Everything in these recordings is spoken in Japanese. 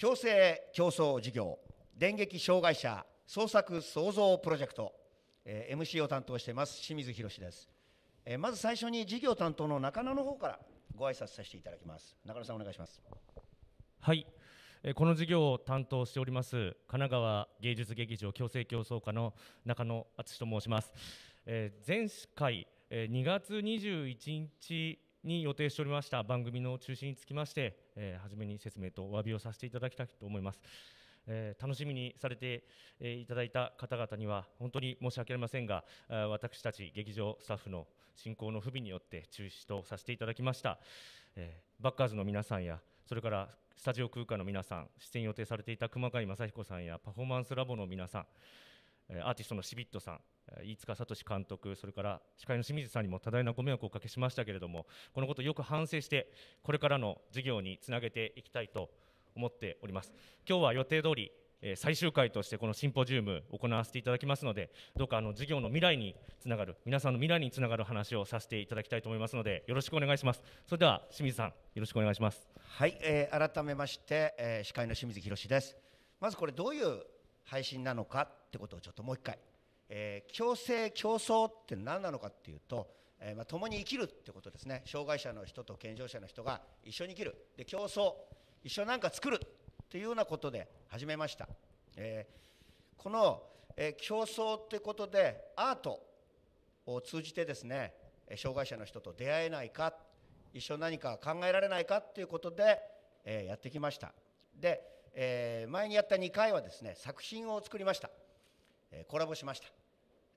共生競争事業電撃障害者創作創造プロジェクト、えー、MC を担当しています清水宏です、えー、まず最初に事業担当の中野の方からご挨拶させていただきます中野さんお願いしますはい、えー、この事業を担当しております神奈川芸術劇場共生競争課の中野敦と申します、えー、前回、えー、2月21日に予定しておりました番組の中止につきまして、えー、初めに説明とお詫びをさせていただきたいと思います。えー、楽しみにされて、えー、いただいた方々には本当に申し訳ありませんが私たち劇場スタッフの進行の不備によって中止とさせていただきました、えー、バッカーズの皆さんやそれからスタジオ空間の皆さん出演予定されていた熊谷正彦さんやパフォーマンスラボの皆さんアーティストのシビットさん飯塚聡監督それから司会の清水さんにも多大なご迷惑をおかけしましたけれどもこのことをよく反省してこれからの事業につなげていきたいと思っております今日は予定通り最終回としてこのシンポジウムを行わせていただきますのでどうかあの事業の未来につながる皆さんの未来につながる話をさせていただきたいと思いますのでよろしくお願いしますそれでは清水さんよろしくお願いしますはい、えー、改めまして、えー、司会の清水博ですまずこれどういう配信なのかってことをちょっともう一回、えー、共生競争って何なのかっていうと、えー、まあ、共に生きるってことですね障害者の人と健常者の人が一緒に生きるで競争一緒なんか作るっていうようなことで始めました、えー、この、え競争ってことでアートを通じてですね障害者の人と出会えないか一緒何か考えられないかっていうことで、えやってきましたでえー、前にやった2回はですね作品を作りました、えー、コラボしました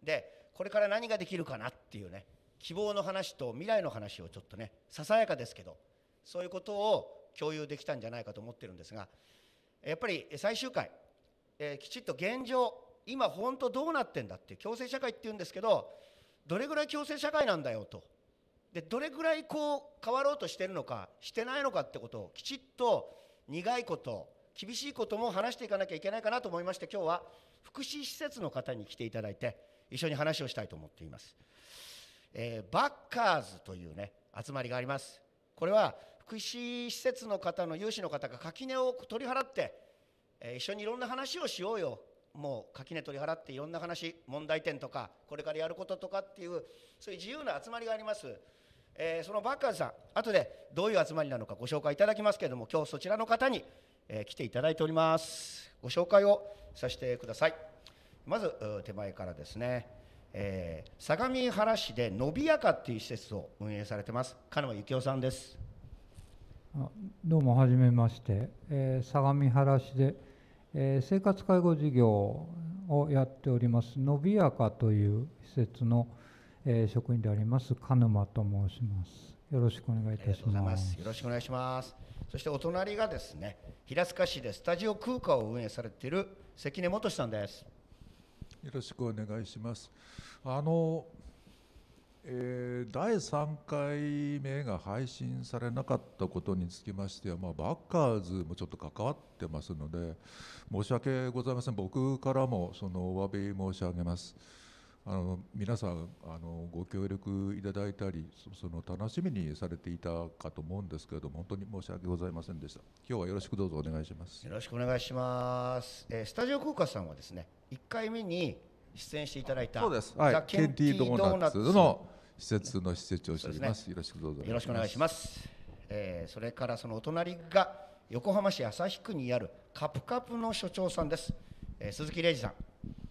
でこれから何ができるかなっていうね希望の話と未来の話をちょっとねささやかですけどそういうことを共有できたんじゃないかと思ってるんですがやっぱり最終回、えー、きちっと現状今本当どうなってんだって共生社会っていうんですけどどれぐらい共生社会なんだよとでどれぐらいこう変わろうとしてるのかしてないのかってことをきちっと苦いこと厳しいことも話していかなきゃいけないかなと思いまして今日は福祉施設の方に来ていただいて一緒に話をしたいと思っています、えー、バッカーズというね集まりがありますこれは福祉施設の方の有志の方が垣根を取り払って、えー、一緒にいろんな話をしようよもう垣根取り払っていろんな話問題点とかこれからやることとかっていうそういう自由な集まりがあります、えー、そのバッカーズさん後でどういう集まりなのかご紹介いただきますけれども今日そちらの方にえー、来ていただいておりますご紹介をさせてくださいまず手前からですね、えー、相模原市でのびやかっていう施設を運営されてます鹿沼幸男さんですあどうもはじめまして、えー、相模原市で、えー、生活介護事業をやっておりますのびやかという施設の、えー、職員であります鹿沼と申しますよろしくお願いいたしますよろしくお願いしますそしてお隣がですね平塚市でスタジオ空間を運営されている関根元さんですよろしくお願いしますあの、えー、第3回目が配信されなかったことにつきましては、まあ、バッカーズもちょっと関わってますので申し訳ございません僕からもそのお詫び申し上げます。あの皆さんあのご協力いただいたりその楽しみにされていたかと思うんですけれども本当に申し訳ございませんでした今日はよろしくどうぞお願いしますよろしくお願いします、えー、スタジオ効果さんはですね1回目に出演していただいたそうです、はい、ケンティードーナツの施設の施設長をしております、ね、よろしくどうぞよろしくお願いします、えー、それからそのお隣が横浜市旭区にあるカプカプの所長さんです、えー、鈴木礼二さん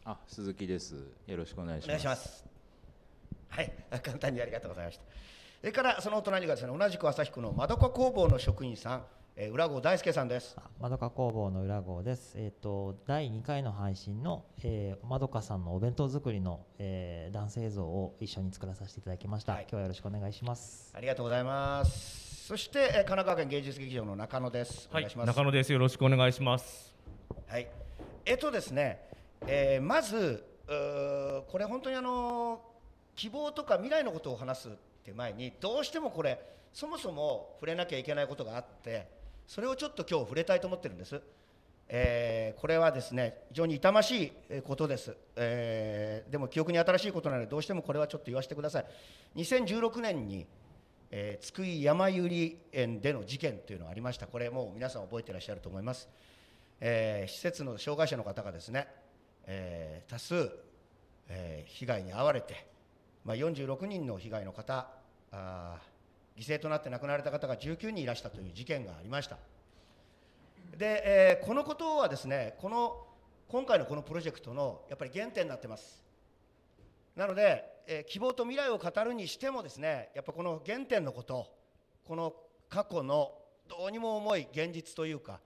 あ、鈴木です。よろしくお願いします。お願いします。はい、簡単にありがとうございました。それからその隣がですね、同じく旭区のまか工房の職員さん、えー、浦郷大輔さんです。まどか工房の浦郷です。えっ、ー、と第2回の配信の、えー、まかさんのお弁当作りの、えー、ダン像を一緒に作らさせていただきました、はい。今日はよろしくお願いします。ありがとうございます。そして、えー、神奈川県芸術劇場の中野です。お願いします。はい、中野です。よろしくお願いします。はい。えっ、とですね。えー、まずこれ本当にあの希望とか未来のことを話すって前にどうしてもこれそもそも触れなきゃいけないことがあってそれをちょっと今日触れたいと思ってるんです、えー、これはですね非常に痛ましいことです、えー、でも記憶に新しいことなのでどうしてもこれはちょっと言わせてください2016年に、えー、津久井やまゆり園での事件というのがありましたこれもう皆さん覚えてらっしゃると思います、えー、施設の障害者の方がですねえー、多数、えー、被害に遭われて、まあ、46人の被害の方あ犠牲となって亡くなられた方が19人いらしたという事件がありましたで、えー、このことはですねこの今回のこのプロジェクトのやっぱり原点になってますなので、えー、希望と未来を語るにしてもですねやっぱこの原点のことこの過去のどうにも重い現実というか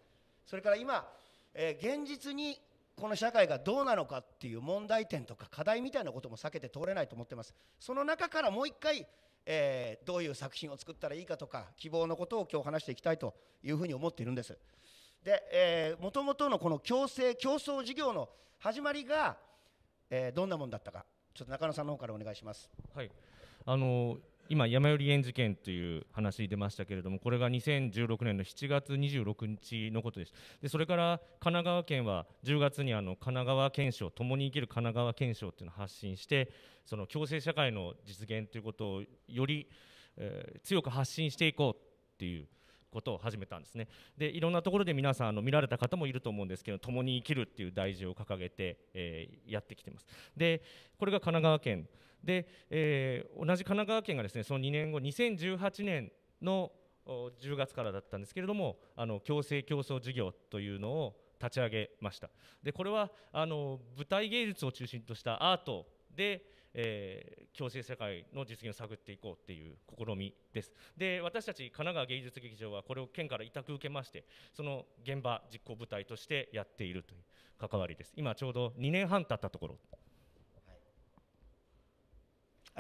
それから今、えー、現実にこの社会がどうなのかっていう問題点とか課題みたいなことも避けて通れないと思ってますその中からもう一回、えー、どういう作品を作ったらいいかとか希望のことを今日話していきたいというふうに思っているんですで、えと元々のこの共生競争事業の始まりが、えー、どんなもんだったかちょっと中野さんの方からお願いしますはいあの今、山寄り園事件という話出ましたけれども、これが2016年の7月26日のことです。でそれから神奈川県は10月にあの神奈川県賞、共に生きる神奈川県賞というのを発信して、その共生社会の実現ということをより、えー、強く発信していこうという。ことを始めたんですねでいろんなところで皆さんあの見られた方もいると思うんですけど共に生きるっていう大事を掲げて、えー、やってきてますでこれが神奈川県で、えー、同じ神奈川県がですねその2年後2018年の10月からだったんですけれどもあの共生競争事業というのを立ち上げましたでこれはあの舞台芸術を中心としたアートで、えー、共生世界の実現を探っていこうっていう試みですで私たち神奈川芸術劇場はこれを県から委託受けましてその現場実行部隊としてやっているという関わりです今ちょうど2年半経ったところ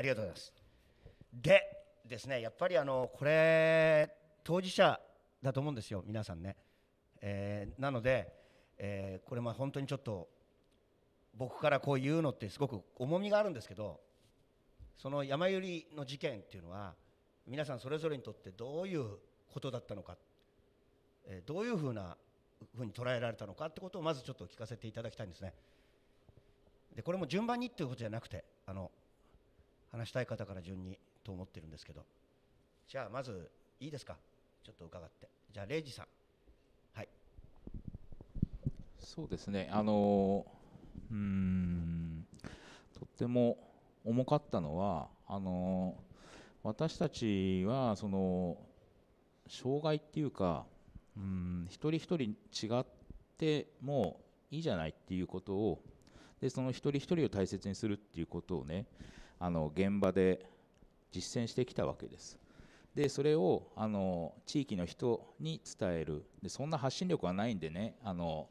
ありがとうございます。でですね、やっぱりあのこれ当事者だと思うんですよ、皆さんね。えー、なので、えー、これま本当にちょっと僕からこう言うのってすごく重みがあるんですけど、その山百合の事件っていうのは皆さんそれぞれにとってどういうことだったのか、えー、どういうふうなふうに捉えられたのかってことをまずちょっと聞かせていただきたいんですね。でこれも順番にっていうことじゃなくてあの話したい方から順にと思ってるんですけどじゃあまずいいですかちょっと伺ってじゃあ礼二さんはいそうですねあのうんとっても重かったのはあの私たちはその障害っていうかうん一人一人違ってもいいじゃないっていうことをでその一人一人を大切にするっていうことをねあの現場で実践してきたわけです。でそれをあの地域の人に伝えるでそんな発信力はないんでねあの、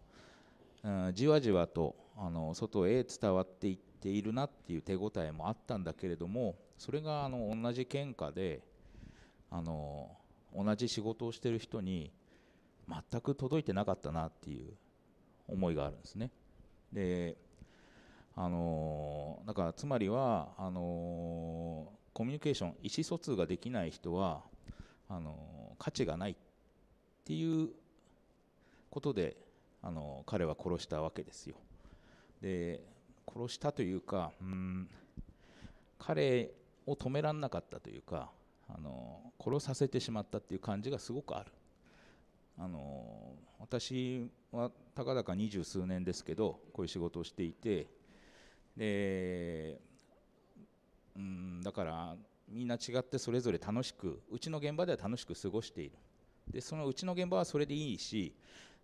うん、じわじわとあの外へ伝わっていっているなっていう手応えもあったんだけれどもそれがあの同じ県下であの同じ仕事をしてる人に全く届いてなかったなっていう思いがあるんですね。であのだからつまりはあのコミュニケーション意思疎通ができない人はあの価値がないっていうことであの彼は殺したわけですよ。で殺したというかうん彼を止められなかったというかあの殺させてしまったっていう感じがすごくある。あの私はたかだか二十数年ですけどこういう仕事をしていてでうんだからみんな違ってそれぞれ楽しくうちの現場では楽しく過ごしているでそのうちの現場はそれでいいし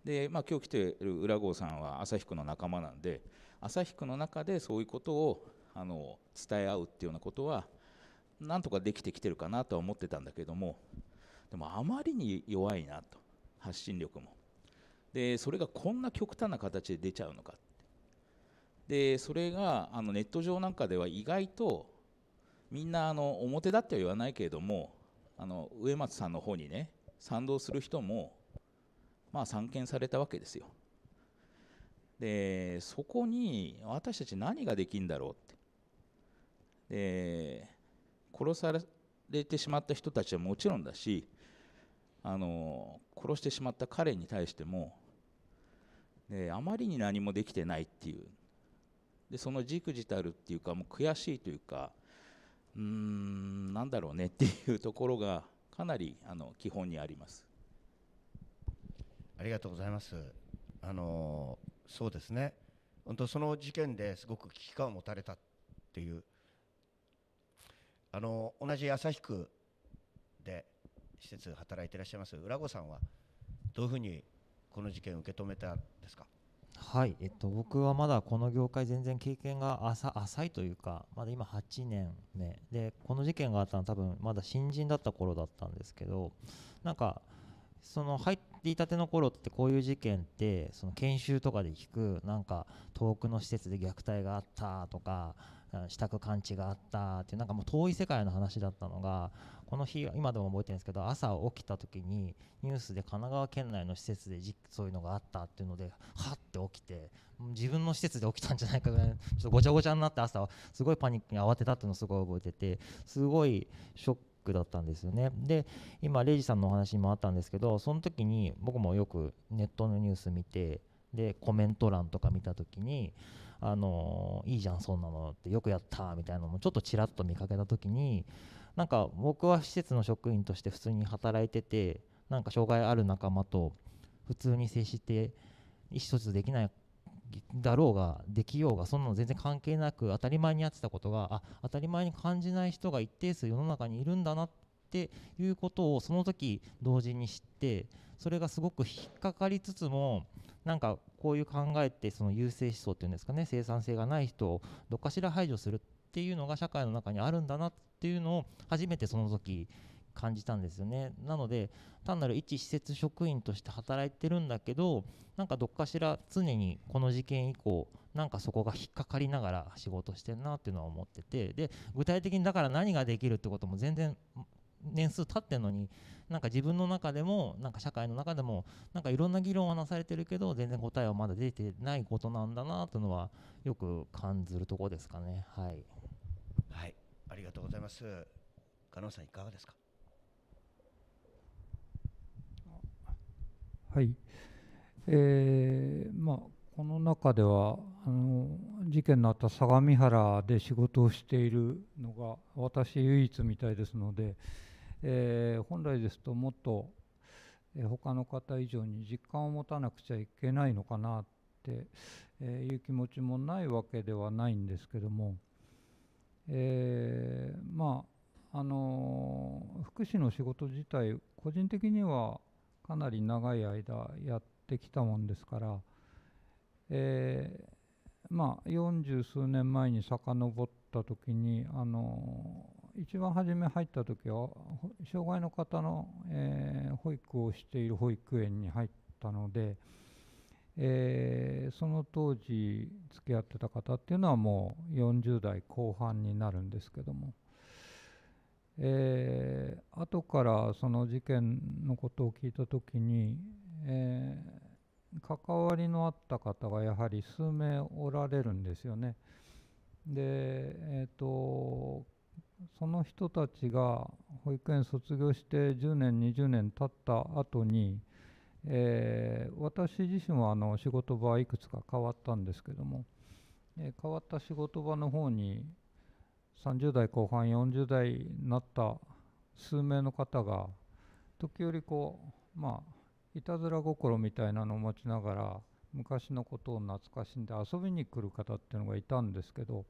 で、まあ、今日来ている浦郷さんは旭区の仲間なんで旭区の中でそういうことをあの伝え合うっていうようなことはなんとかできてきてるかなとは思ってたんだけどもでもあまりに弱いなと発信力もでそれがこんな極端な形で出ちゃうのかでそれがあのネット上なんかでは意外とみんなあの表だっては言わないけれどもあの植松さんの方にね賛同する人もまあ散見されたわけですよ。でそこに私たち何ができるんだろうってで殺されてしまった人たちはもちろんだしあの殺してしまった彼に対してもであまりに何もできてないっていうでそのじくじたるっていうかもう悔しいというかうんなんだろうねっていうところがかなりあの基本にありますありがとうございますあのそうですね本当その事件ですごく危機感を持たれたっていうあの同じ旭区で施設働いていらっしゃいます浦子さんはどういうふうにこの事件を受け止めたんですかはい、えっと、僕はまだこの業界全然経験が浅いというかまだ今8年目でこの事件があったのは多分まだ新人だった頃だったんですけどなんかその入っていたての頃ってこういう事件ってその研修とかで聞くなんか遠くの施設で虐待があったとか支度く感知があったっていうなんかもう遠い世界の話だったのがこの日今でも覚えてるんですけど朝起きた時にニュースで神奈川県内の施設でそういうのがあったっていうのではって起きて自分の施設で起きたんじゃないかぐらいちょっとごちゃごちゃになって朝すごいパニックに慌てたっていうのをすごい覚えててすごいショックだったんですよね。で、今、レイジさんのお話にもあったんですけど、その時に僕もよくネットのニュース見て、で、コメント欄とか見た時に、あのいいじゃんそんなのってよくやったみたいなのもちょっとちらっと見かけた時になんか僕は施設の職員として普通に働いててなんか障害ある仲間と普通に接して意思疎通できないだろうができようがそんなの全然関係なく当たり前にやってたことがあ当たり前に感じない人が一定数世の中にいるんだなっていうことをその時同時に知ってそれがすごく引っかかりつつもなんかこういう考えってその優勢思想っていうんですかね生産性がない人をどっかしら排除するっていうのが社会の中にあるんだなっていうのを初めてその時感じたんですよねなので単なる一施設職員として働いてるんだけどなんかどっかしら常にこの事件以降なんかそこが引っかかりながら仕事してんなっていうのは思っててで具体的にだから何ができるってことも全然年数経ってんのになんか自分の中でもなんか社会の中でもなんかいろんな議論はなされてるけど全然答えはまだ出てないことなんだなというのはよく感じるとこですかねはい、はい、ありがとうございます加納さんいかがですかはいえー、まあこの中ではあの事件のあった相模原で仕事をしているのが私唯一みたいですので、えー、本来ですともっと、えー、他の方以上に実感を持たなくちゃいけないのかなっていう気持ちもないわけではないんですけども、えー、まああの福祉の仕事自体個人的にはかなり長い間やってきたもんですから、えー、まあ、40数年前に遡った時にあの一番初め入った時は障害の方の、えー、保育をしている保育園に入ったので、えー、その当時付き合ってた方っていうのはもう40代後半になるんですけども、えー、後からその事件のことを聞いた時に、えー、関わりのあった方がやはり数名おられるんですよね。で、えーと、とその人たちが保育園卒業して10年20年経った後に、えー、私自身はあの仕事場はいくつか変わったんですけども、えー、変わった仕事場の方に30代後半40代になった数名の方が時折こうまあいたずら心みたいなのを持ちながら昔のことを懐かしんで遊びに来る方っていうのがいたんですけど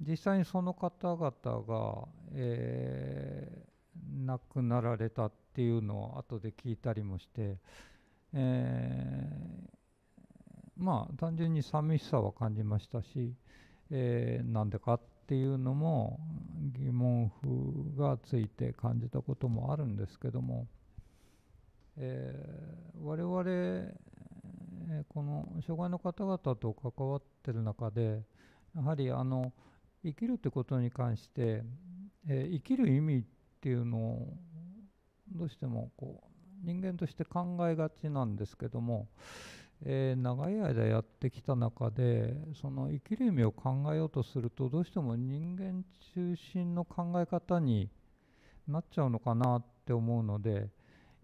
実際にその方々が、えー、亡くなられたっていうのを後で聞いたりもして、えー、まあ単純に寂しさは感じましたし、えー、なんでかっていうのも疑問符がついて感じたこともあるんですけども、えー、我々、この障害の方々と関わってる中でやはりあの生きるってことに関して、えー、生きる意味っていうのをどうしてもこう人間として考えがちなんですけども、えー、長い間やってきた中でその生きる意味を考えようとするとどうしても人間中心の考え方になっちゃうのかなって思うので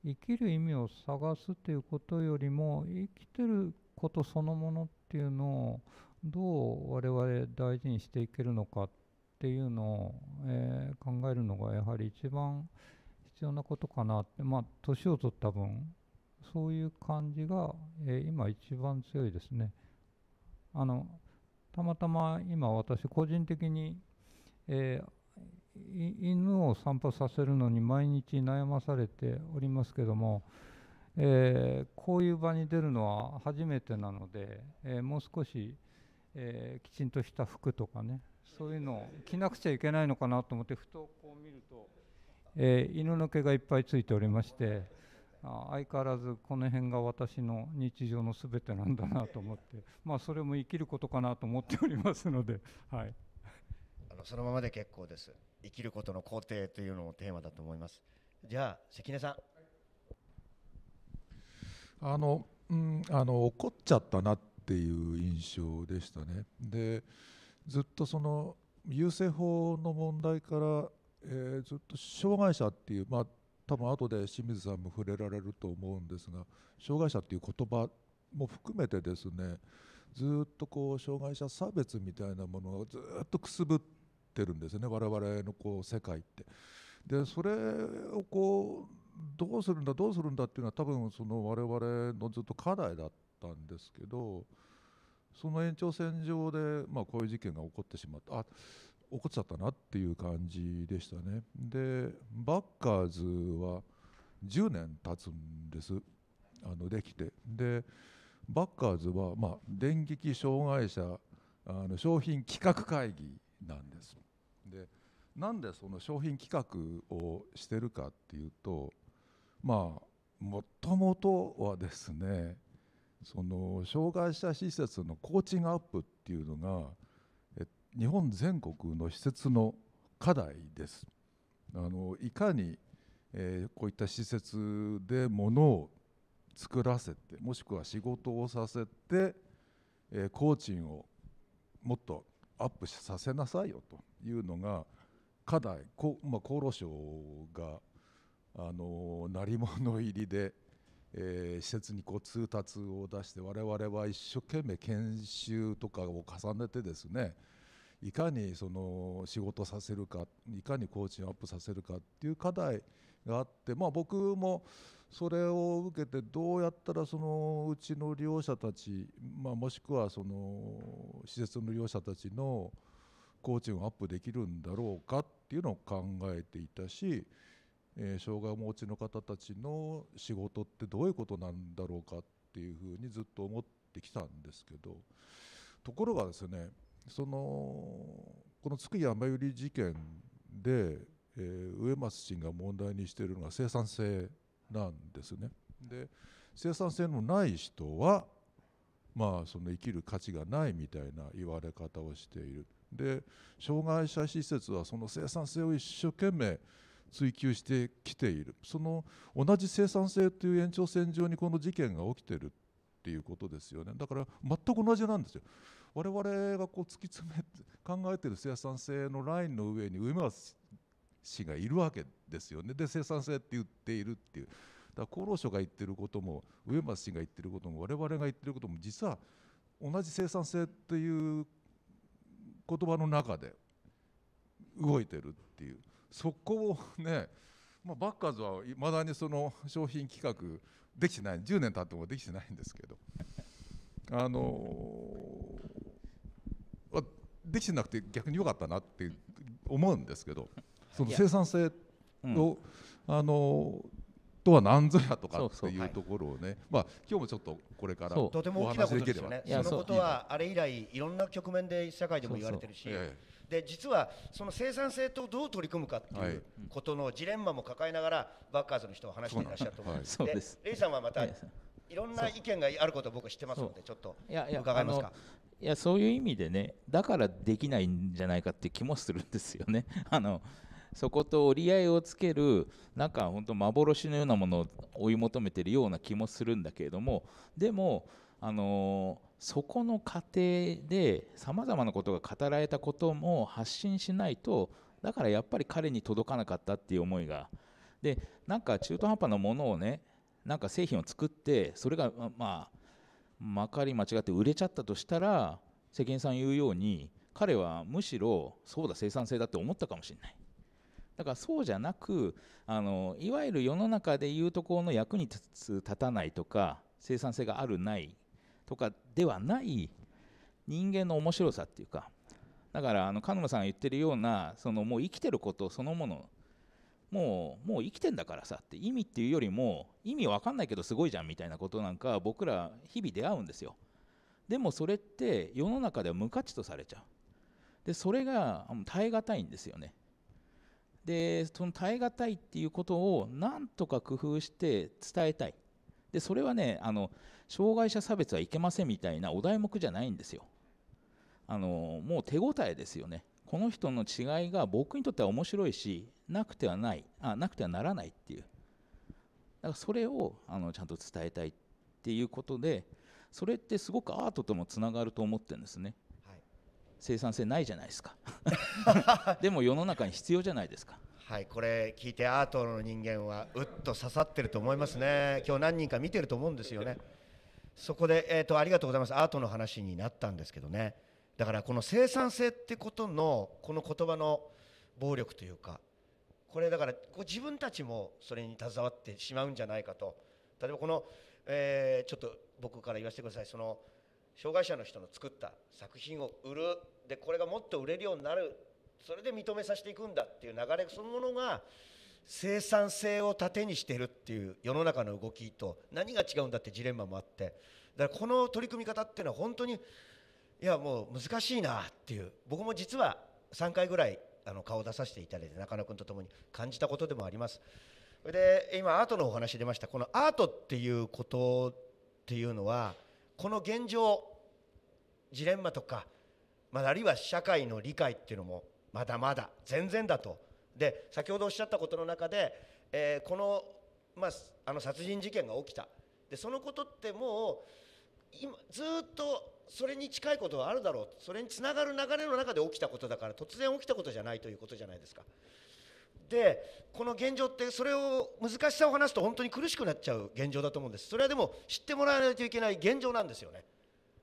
生きる意味を探すということよりも生きてることそのものっていうのをどう我々大事にしていけるのかっていうのを、えー、考えるのがやはり一番必要なことかなってまあ年を取った分そういう感じが、えー、今一番強いですね。あのたまたま今私個人的に、えー、犬を散歩させるのに毎日悩まされておりますけども、えー、こういう場に出るのは初めてなので、えー、もう少し、えー、きちんとした服とかねそういうのを着なくちゃいけないのかなと思ってふとこう見ると、えー、犬の毛がいっぱいついておりましてあ相変わらずこの辺が私の日常のすべてなんだなと思って、まあ、それも生きることかなと思っておりますので、はい、あのそのままで結構です生きることの肯定というのもテーマだと思いますじゃあ関根さんあの、うん、あの怒っちゃったなってっていう印象でしたね。でずっとその優生法の問題から、えー、ずっと障害者っていう、まあ、多分後で清水さんも触れられると思うんですが障害者っていう言葉も含めてですねずっとこう障害者差別みたいなものがずっとくすぶってるんですね我々のこう世界って。でそれをこうどうするんだどうするんだっていうのは多分その我々のずっと課題だっったんですけどその延長線上で、まあ、こういう事件が起こってしまったあ起こっちゃったなっていう感じでしたねでバッカーズは10年経つんですあのできてでバッカーズは、まあ、電撃障害者あの商品企画会議なんですでなんでその商品企画をしてるかっていうとまあもともとはですねその障害者施設のコーチングアップっていうのが日本全国の施設の課題です。あのいかに、えー、こういった施設でものを作らせてもしくは仕事をさせて、えー、工賃をもっとアップさせなさいよというのが課題こ、まあ、厚労省があの鳴り物入りでえー、施設にこう通達を出して我々は一生懸命研修とかを重ねてですねいかにその仕事させるかいかに工賃をアップさせるかっていう課題があって、まあ、僕もそれを受けてどうやったらそのうちの利用者たち、まあ、もしくはその施設の利用者たちの工賃をアップできるんだろうかっていうのを考えていたしえー、障害をお持ちの方たちの仕事ってどういうことなんだろうかっていうふうにずっと思ってきたんですけどところがですねそのこの津久井やまゆり事件で、えー、植松氏が問題にしているのが生産性なんですね。で生産性のない人はまあその生きる価値がないみたいな言われ方をしているで障害者施設はその生産性を一生懸命追求してきているその同じ生産性という延長線上にこの事件が起きてるっていうことですよねだから全く同じなんですよ我々がこう突き詰めて考えてる生産性のラインの上に上松氏がいるわけですよねで生産性って言っているっていうだから厚労省が言ってることも上松氏が言ってることも我々が言ってることも実は同じ生産性っていう言葉の中で動いてるっていうそこをね、まあ、バッカーズはいまだにその商品企画できてない10年経ってもできてないんですけどあのー、できてなくて逆に良かったなって思うんですけどその生産性を、あのとは何ぞやとかっていうところをね、はい、まあ今日もちょっとこれからとても大きなことですよね。そのことはあれ以来いろんな局面で社会でも言われてるし、そうそうえで実はその生産性とどう取り組むかっていうことのジレンマも抱えながらバッカーズの人は話していらっしゃると思います。うんです。レイさんはまたいろんな意見があることを僕知ってますのでちょっと伺いますか。いやそういう意味でねだからできないんじゃないかって気もするんですよね。あのそこと折り合いをつけるなんか本当幻のようなものを追い求めてるような気もするんだけれどもでもあのそこの過程でさまざまなことが語られたことも発信しないとだからやっぱり彼に届かなかったっていう思いがでなんか中途半端なものをねなんか製品を作ってそれがまあまかり間違って売れちゃったとしたら世間さん言うように彼はむしろそうだ生産性だって思ったかもしれないだからそうじゃなくあのいわゆる世の中でいうところの役に立たないとか生産性があるないとかではない人間の面白さっていうかだからあの菅野さんが言ってるようなそのもう生きてることそのものもうもう生きてんだからさって意味っていうよりも意味わかんないけどすごいじゃんみたいなことなんか僕ら日々出会うんですよでもそれって世の中では無価値とされちゃうでそれが耐え難いんですよねでその耐え難いっていうことをなんとか工夫して伝えたいでそれはねあの障害者差別はいけませんみたいなお題目じゃないんですよあのもう手応えですよねこの人の違いが僕にとっては面白いしなくてはないあなくてはならないっていうだからそれをあのちゃんと伝えたいっていうことでそれってすごくアートともつながると思ってるんですね、はい、生産性ないじゃないですか でも世の中に必要じゃないですかはい、これ聞いてアートの人間はうっと刺さってると思いますね。今日何人か見てると思うんですよね。そこで、えーと、とありがとうございますアートの話になったんですけどねだからこの生産性ってことのこの言葉の暴力というかこれだから自分たちもそれに携わってしまうんじゃないかと例えばこの、えー、ちょっと僕から言わせてくださいその障害者の人の作った作品を売るでこれがもっと売れるようになるそれで認めさせていくんだっていう流れそのものが生産性を盾にしてるっていう世の中の動きと何が違うんだってジレンマもあってだからこの取り組み方っていうのは本当にいやもう難しいなっていう僕も実は3回ぐらいあの顔を出させていただいて中野君と共に感じたことでもあります。で今アートのお話出ましたこのアートっていうことっていうのはこの現状ジレンマとか、まあ、あるいは社会の理解っていうのもまだまだ全然だとで先ほどおっしゃったことの中で、えー、この,、まあ、あの殺人事件が起きたでそのことってもう今ずっとそれに近いことはあるだろうそれにつながる流れの中で起きたことだから突然起きたことじゃないということじゃないですか。でこの現状ってそれを難しさを話すと本当に苦しくなっちゃう現状だと思うんですそれはでも知ってもらわないといけない現状なんですよね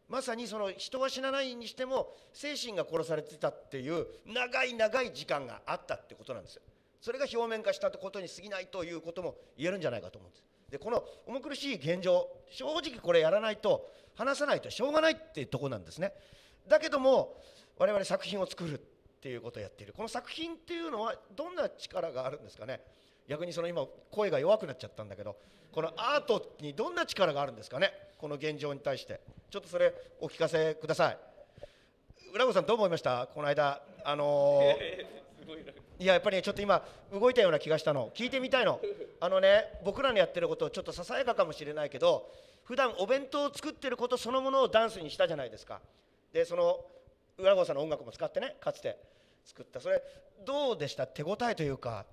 まさにその人は死なないにしても精神が殺されてたっていう長い長い時間があったってことなんですよ。それが表面化したことに過ぎないということも言えるんじゃないかと思うんです。でこの重苦しい現状正直これやらないと話さないとしょうがないっていうとこなんですね。だけども我々作品を作るっていうことをやっているこの作品っていうのはどんな力があるんですかね逆にその今声が弱くなっちゃったんだけどこのアートにどんな力があるんですかねこの現状に対して。ちょっとそれお聞かせください浦子さんどう思いましたこの間あのー、いややっぱり、ね、ちょっと今動いたような気がしたの聞いてみたいのあのね僕らのやってることちょっとささやかかもしれないけど普段お弁当を作ってることそのものをダンスにしたじゃないですかでその浦子さんの音楽も使ってねかつて作ったそれどうでした手応えというか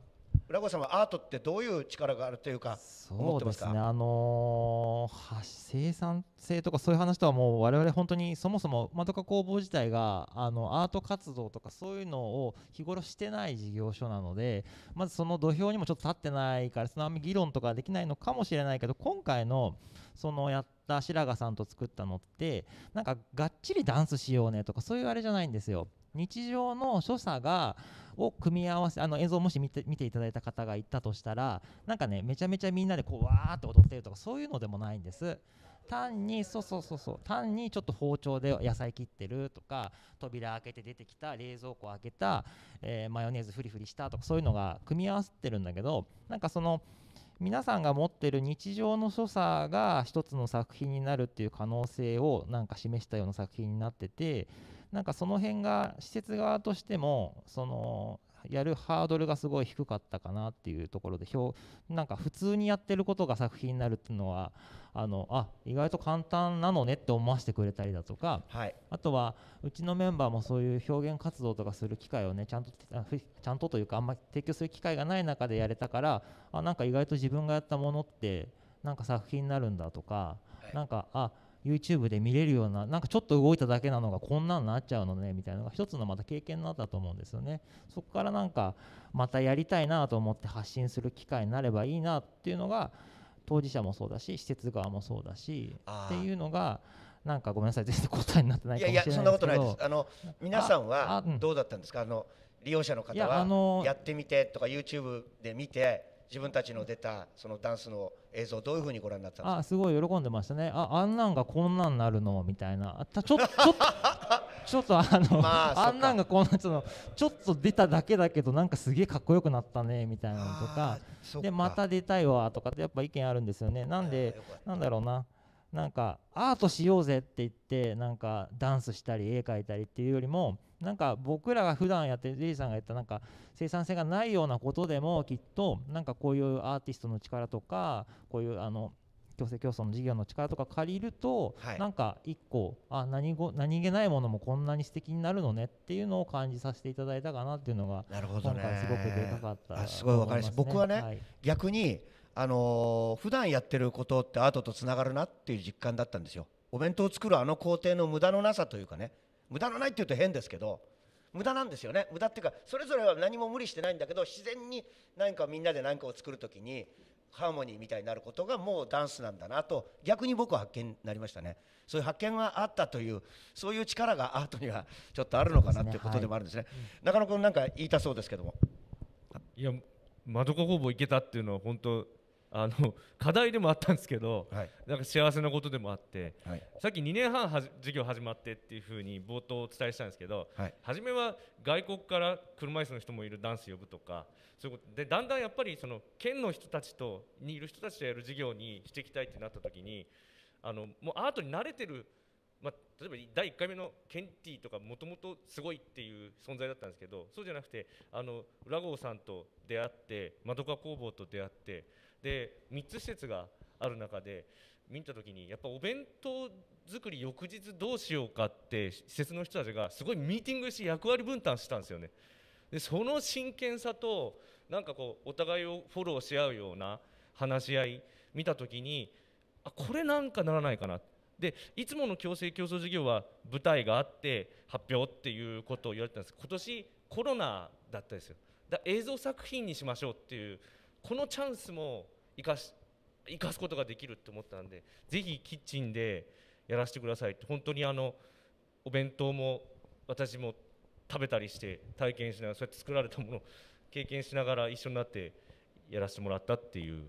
浦越さんはアートってどういう力があるというかそうですねあのー、生産性とかそういう話とはもう我々本当にそもそもまどか工房自体があのアート活動とかそういうのを日頃してない事業所なのでまずその土俵にもちょっと立ってないからそのあんまり議論とかできないのかもしれないけど今回のそのやった白髪さんと作ったのってなんかがっちりダンスしようねとかそういうあれじゃないんですよ。日常の所作がを組み合わせあの映像をもし見て見ていただいた方がいたとしたらなんかねめちゃめちゃみんなでこうわーって踊ってるとかそういうのでもないんです単にそうそうそうそう単にちょっと包丁で野菜切ってるとか扉開けて出てきた冷蔵庫開けた、えー、マヨネーズフリフリしたとかそういうのが組み合わせてるんだけどなんかその皆さんが持ってる日常の所作が一つの作品になるっていう可能性をなんか示したような作品になっててなんかその辺が施設側としてもそのやるハードルがすごい低かったかなっていうところで表なんか普通にやってることが作品になるっていうのはあのあ意外と簡単なのねって思わせてくれたりだとか、はい、あとはうちのメンバーもそういう表現活動とかする機会をねちゃんとちゃんとというかあんまり提供する機会がない中でやれたからあなんか意外と自分がやったものってなんか作品になるんだとか、はい、なんかあ YouTube で見れるようななんかちょっと動いただけなのがこんなになっちゃうのねみたいなのが一つのまた経験になったと思うんですよねそこからなんかまたやりたいなと思って発信する機会になればいいなっていうのが当事者もそうだし施設側もそうだしっていうのがなんかごめんなさい全然答えになってないかもしれないですけどいやいやそんなことないですあの皆さんはどうだったんですかあの利用者の方はやってみてとか YouTube で見て自分たちの出たそのダンスの映像どういうふうにご覧になったんですかあすごい喜んでましたねああんなんがこんなんなるのみたいなたちょちょ ちょっとあの、まあ、あんなんがこんなちょっと出ただけだけどなんかすげえかっこよくなったねみたいなのとかでまた出たいわとかってやっぱ意見あるんですよねなんでなんだろうな、なんかアートしようぜって言ってなんかダンスしたり絵描いたりっていうよりもなんか僕らが普段やってるレイさんがやったなんか生産性がないようなことでもきっとなんかこういうアーティストの力とかこういうあの強制競争の事業の力とか借りると、はい、なんか一個あ何ご何気ないものもこんなに素敵になるのねっていうのを感じさせていただいたかなっていうのがなるほど、ね、今回すごくでかかったす、ね,、ごいわかります僕はね、はい、逆にあのー、普段やってることってアートとつながるなっていう実感だったんですよお弁当を作るあの工程の無駄のなさというかね無駄のないっていうと変ですけど無駄なんですよね無駄っていうかそれぞれは何も無理してないんだけど自然に何かみんなで何かを作る時にハーモニーみたいになることがもうダンスなんだなと逆に僕は発見になりましたねそういう発見があったというそういう力がアートにはちょっとあるのかなっていうことでもあるんですね、中野君なんか言いたそうですけどもいや窓か工房行けたっていうのは本当あの課題でもあったんですけど、はい、なんか幸せなことでもあって、はい、さっき2年半授業始まってっていうふうに冒頭お伝えしたんですけど、はい、初めは外国から車椅子の人もいるダンス呼ぶとかそういうことでだんだんやっぱりその県の人たちとにいる人たちとやる授業にしていきたいってなった時にあのもうアートに慣れてる、まあ、例えば第1回目のケンティーとかもともとすごいっていう存在だったんですけどそうじゃなくてあの浦郷さんと出会って窓か工房と出会って。で3つ施設がある中で見た時にやっぱお弁当作り翌日どうしようかって施設の人たちがすごいミーティングして役割分担したんですよね。でその真剣さとなんかこうお互いをフォローし合うような話し合い見た時にあこれなんかならないかなでいつもの共生競争事業は舞台があって発表っていうことを言われてたんです今年コロナだったですよだ映像作品にしましょうっていうこのチャンスも生かし生かすことができるって思ったんでぜひキッチンでやらせてくださいって本当にあのお弁当も私も食べたりして体験しながらそうやって作られたものを経験しながら一緒になってやらせてもらったっていう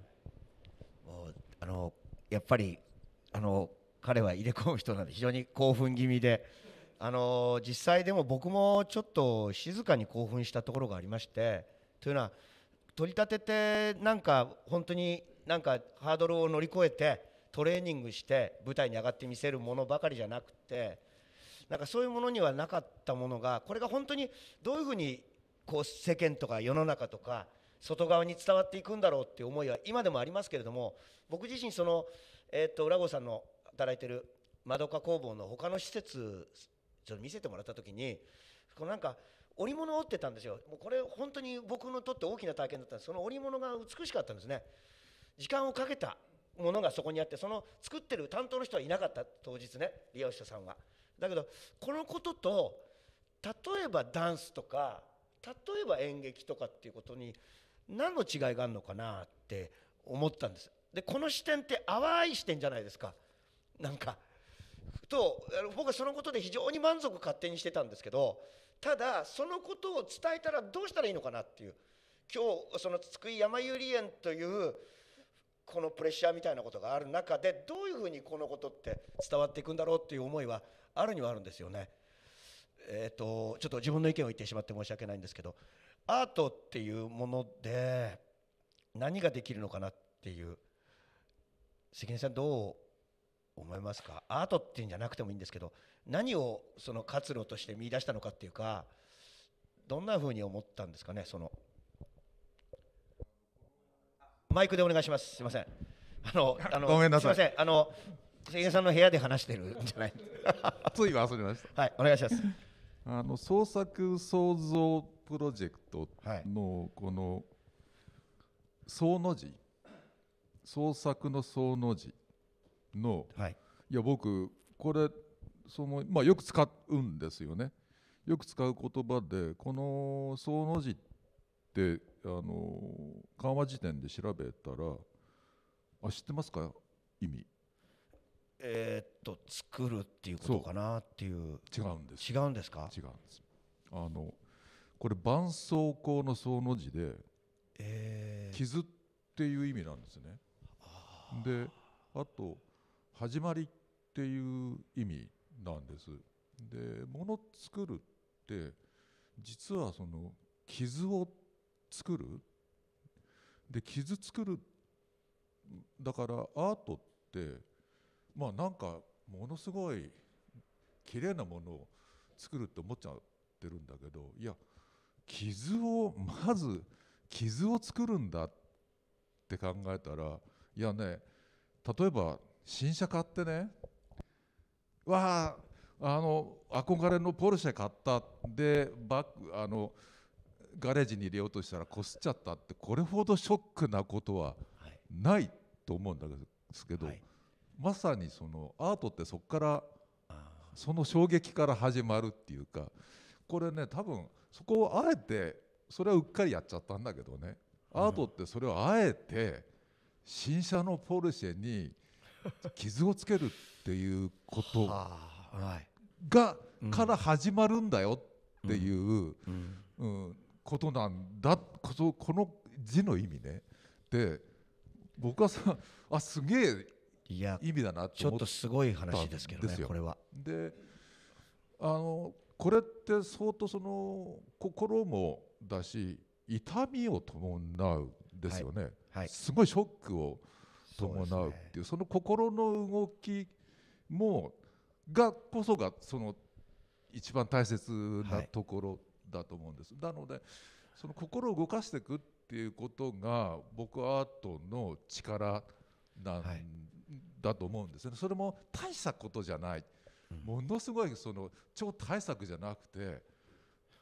もうあのやっぱりあの彼は入れ込む人なんで非常に興奮気味で。あの実際でも僕もちょっと静かに興奮したところがありましてというのは取り立ててなんか本当になんかハードルを乗り越えてトレーニングして舞台に上がって見せるものばかりじゃなくてなんかそういうものにはなかったものがこれが本当にどういうふうにこう世間とか世の中とか外側に伝わっていくんだろうっていう思いは今でもありますけれども僕自身その、えっと浦郷さんの働いてるまどか工房の他の施設ちょっと見せてもらった時にこうなんか織物を織ってたんですよもうこれ本当に僕にとって大きな体験だったんですその織物が美しかったんですね時間をかけたものがそこにあってその作ってる担当の人はいなかった当日ね利用者さんはだけどこのことと例えばダンスとか例えば演劇とかっていうことに何の違いがあるのかなって思ったんですでこの視点って淡い視点じゃないですかなんかと僕はそのことで非常に満足勝手にしてたんですけどただそのことを伝えたらどうしたらいいのかなっていう今日その津久井やまゆり園というこのプレッシャーみたいなことがある中でどういうふうにこのことって伝わっていくんだろうっていう思いはあるにはあるんですよね。えーと、とちょっと自分の意見を言ってしまって申し訳ないんですけどアートっていうもので何ができるのかなっていう関根さんどう思いますかアートっていうんじゃなくてもいいんですけど何をその活路として見出したのかっていうかどんなふうに思ったんですかねそのマイクでお願いしますすいませんあのあの ごめんなさいすいませんあの関根さんの部屋で話してるんじゃない ついは遊びましたはいお願いします あの創作創造プロジェクトのこの「創の字」創作の創の字の、はい、いや僕これその、まあ、よく使うんですよね。よく使う言葉でこの「総の字」ってあの緩和辞典で調べたらあ知ってますか意味えー、っと作るっていうことかなっていう違うんです違うんですか違うんですあのこれ絆創膏の総の字で、えー、傷っていう意味なんですねであと始まりっていう意味なんです。で物作るって実はその傷を作るで傷作るだからアートってまあなんかものすごい綺麗なものを作るって思っちゃってるんだけどいや傷をまず傷を作るんだって考えたらいやね例えば新車買ってねわああの憧れのポルシェ買ったでバあのガレージに入れようとしたらこすっちゃったってこれほどショックなことはないと思うんですけど、はい、まさにそのアートってそこからその衝撃から始まるっていうかこれね多分そこをあえてそれはうっかりやっちゃったんだけどねアートってそれをあえて新車のポルシェに 傷をつけるっていうことがから始まるんだよっていう、うんことなんだここの字の意味ね。で僕はさあすげえいや意味だなちょっとすごい話ですけどねこれは。であのこれって相当その心もだし痛みを伴うですよね、はいはい、すごいショックを伴うっていう、ね、その心の動きもがこそがその一番大切なところだと思うんです。はい、なのでその心を動かしていくっていうことが僕はアートの力なんだと思うんですね。それも大したことじゃない、うん、ものすごいその超大作じゃなくて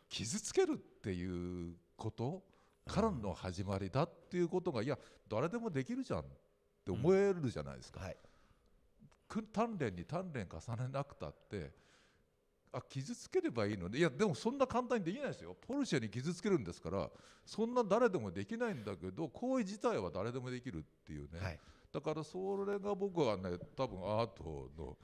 傷つけるっていうことからの始まりだっていうことがいや誰でもできるじゃんって思えるじゃないですか、うんはい、鍛錬に鍛錬重ねなくたってあ傷つければいいのでいやでもそんな簡単にできないですよポルシェに傷つけるんですからそんな誰でもできないんだけど行為自体は誰でもできるっていうね、はい、だからそれが僕はね多分アートの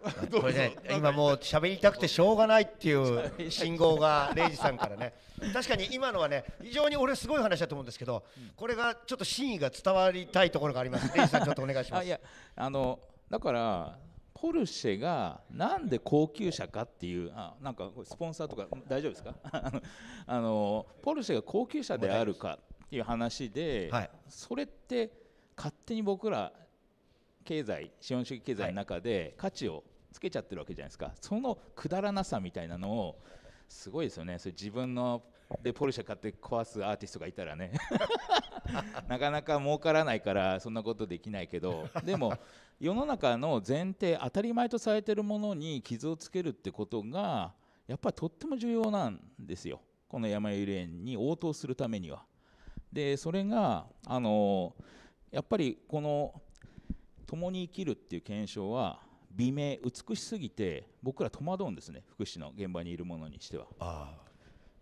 これね今もう喋りたくてしょうがないっていう信号がレイジさんからね確かに今のはね非常に俺すごい話だと思うんですけど、これがちょっと真意が伝わりたいところがありますレイジさんちょっとお願いしますいやあのだからポルシェがなんで高級車かっていうあなんかスポンサーとか大丈夫ですか あのポルシェが高級車であるかっていう話で、はい、それって勝手に僕ら経済資本主義経済の中で価値をつけちゃってるわけじゃないですかそのくだらなさみたいなのをすごいですよねそれ自分のでポルシェ買って壊すアーティストがいたらね なかなか儲からないからそんなことできないけどでも世の中の前提当たり前とされてるものに傷をつけるってことがやっぱりとっても重要なんですよこの山り園に応答するためには。でそれがあのやっぱりこの共に生きるっていう検証は美名美しすぎて僕ら戸惑うんですね福祉の現場にいるものにしては。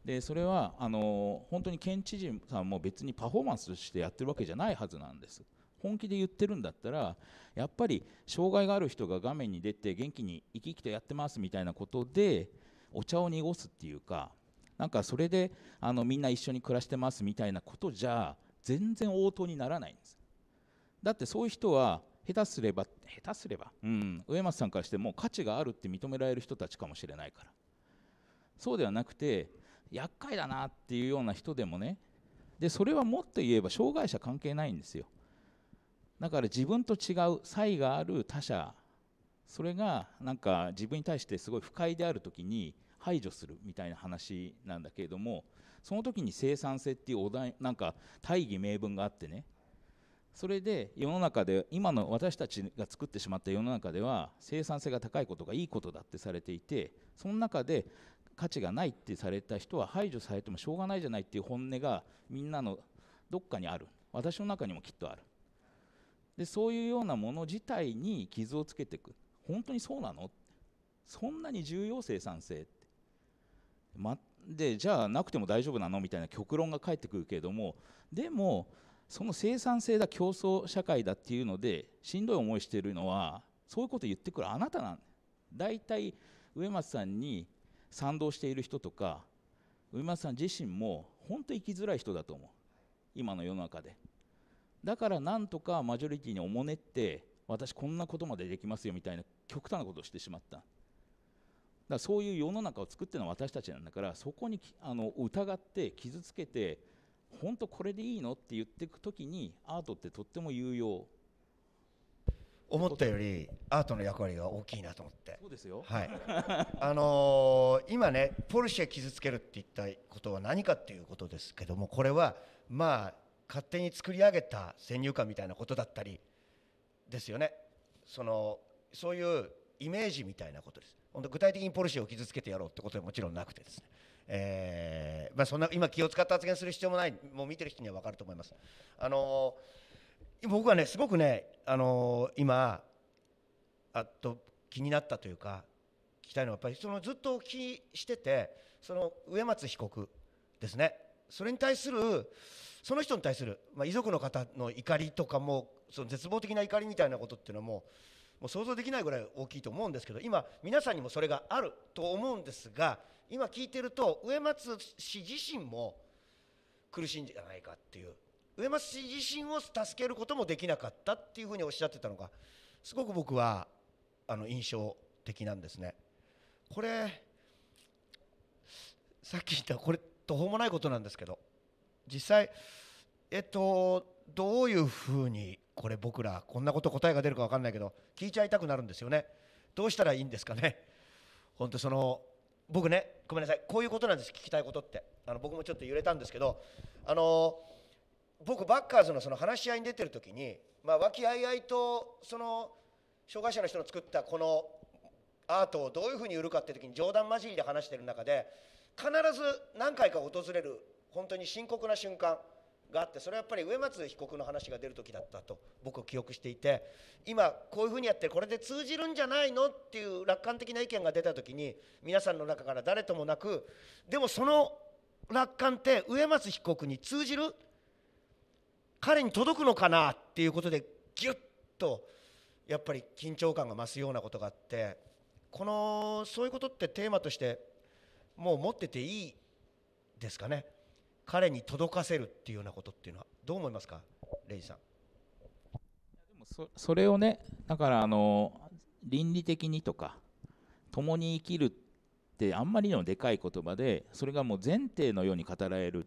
でそれはあの本当に県知事さんも別にパフォーマンスとしてやってるわけじゃないはずなんです。本気で言ってるんだったらやっぱり障害がある人が画面に出て元気に生き生きとやってますみたいなことでお茶を濁すっていうかなんかそれであのみんな一緒に暮らしてますみたいなことじゃ全然応答にならないんですだってそういう人は下手すれば下手すれば、うん、上松さんからしても価値があるって認められる人たちかもしれないからそうではなくて厄介だなっていうような人でもねでそれはもっと言えば障害者関係ないんですよだから自分と違う差異がある他者それがなんか自分に対してすごい不快である時に排除するみたいな話なんだけれどもその時に生産性っていうお題なんか大義名分があってねそれで世の中で今の私たちが作ってしまった世の中では生産性が高いことがいいことだってされていてその中で価値がないってされた人は排除されてもしょうがないじゃないっていう本音がみんなのどっかにある私の中にもきっとあるでそういうようなもの自体に傷をつけていく本当にそうなのそんなに重要生産性って、ま、でじゃあなくても大丈夫なのみたいな極論が返ってくるけれどもでもその生産性だ競争社会だっていうのでしんどい思いしてるのはそういうこと言ってくるあなたなんだいたい植松さんに賛同している人とか植松さん自身も本当生きづらい人だと思う今の世の中でだからなんとかマジョリティにおもねって私こんなことまでできますよみたいな極端なことをしてしまっただからそういう世の中を作ってるのは私たちなんだからそこにあの疑って傷つけて本当これでいいのって言っていくきにアートってとっても有用思ったよりアートの役割が大きいなと思ってそうですよ、はい あのー、今ねポルシェ傷つけるって言ったことは何かっていうことですけどもこれはまあ勝手に作り上げた先入観みたいなことだったりですよねそのそういうイメージみたいなことですんと具体的にポルシェを傷つけてやろうってことはもちろんなくてですねえーまあ、そんな今気を使った発言する必要もないもう見てる人には分かると思います。あのー、僕はねすごくね、あのー、今あと気になったというか聞きたいのはやっぱりそのずっとお聞きしててその植松被告ですねそれに対するその人に対する、まあ、遺族の方の怒りとかもその絶望的な怒りみたいなことっていうのももう想像できないぐらい大きいと思うんですけど今皆さんにもそれがあると思うんですが今聞いてると植松氏自身も苦しいんじゃないかっていう植松氏自身を助けることもできなかったっていうふうにおっしゃってたのがすごく僕はあの印象的なんですね。これさっき言ったこれ途方もないことなんですけど実際えっとどういうふうにこれ僕らこんなこと答えが出るか分かんないけど聞いちゃいたくなるんですよねどうしたらいいんですかね本当その僕ねごめんなさいこういうことなんです聞きたいことってあの僕もちょっと揺れたんですけどあの僕バッカーズのその話し合いに出てる時に、まあ、和気あいあいとその障害者の人の作ったこのアートをどういうふうに売るかって時に冗談交じりで話してる中で必ず何回か訪れる本当に深刻な瞬間があってそれはやっぱり植松被告の話が出る時だったと僕は記憶していて今こういうふうにやってこれで通じるんじゃないのっていう楽観的な意見が出た時に皆さんの中から誰ともなくでもその楽観って植松被告に通じる彼に届くのかなっていうことでギュッとやっぱり緊張感が増すようなことがあってこのそういうことってテーマとしてもう持ってていいですかね。彼に届かせるっていうようなことっていうのはどう思いますかレイさんでもそそれをねだからあの倫理的にとか共に生きるってあんまりのでかい言葉でそれがもう前提のように語られるっ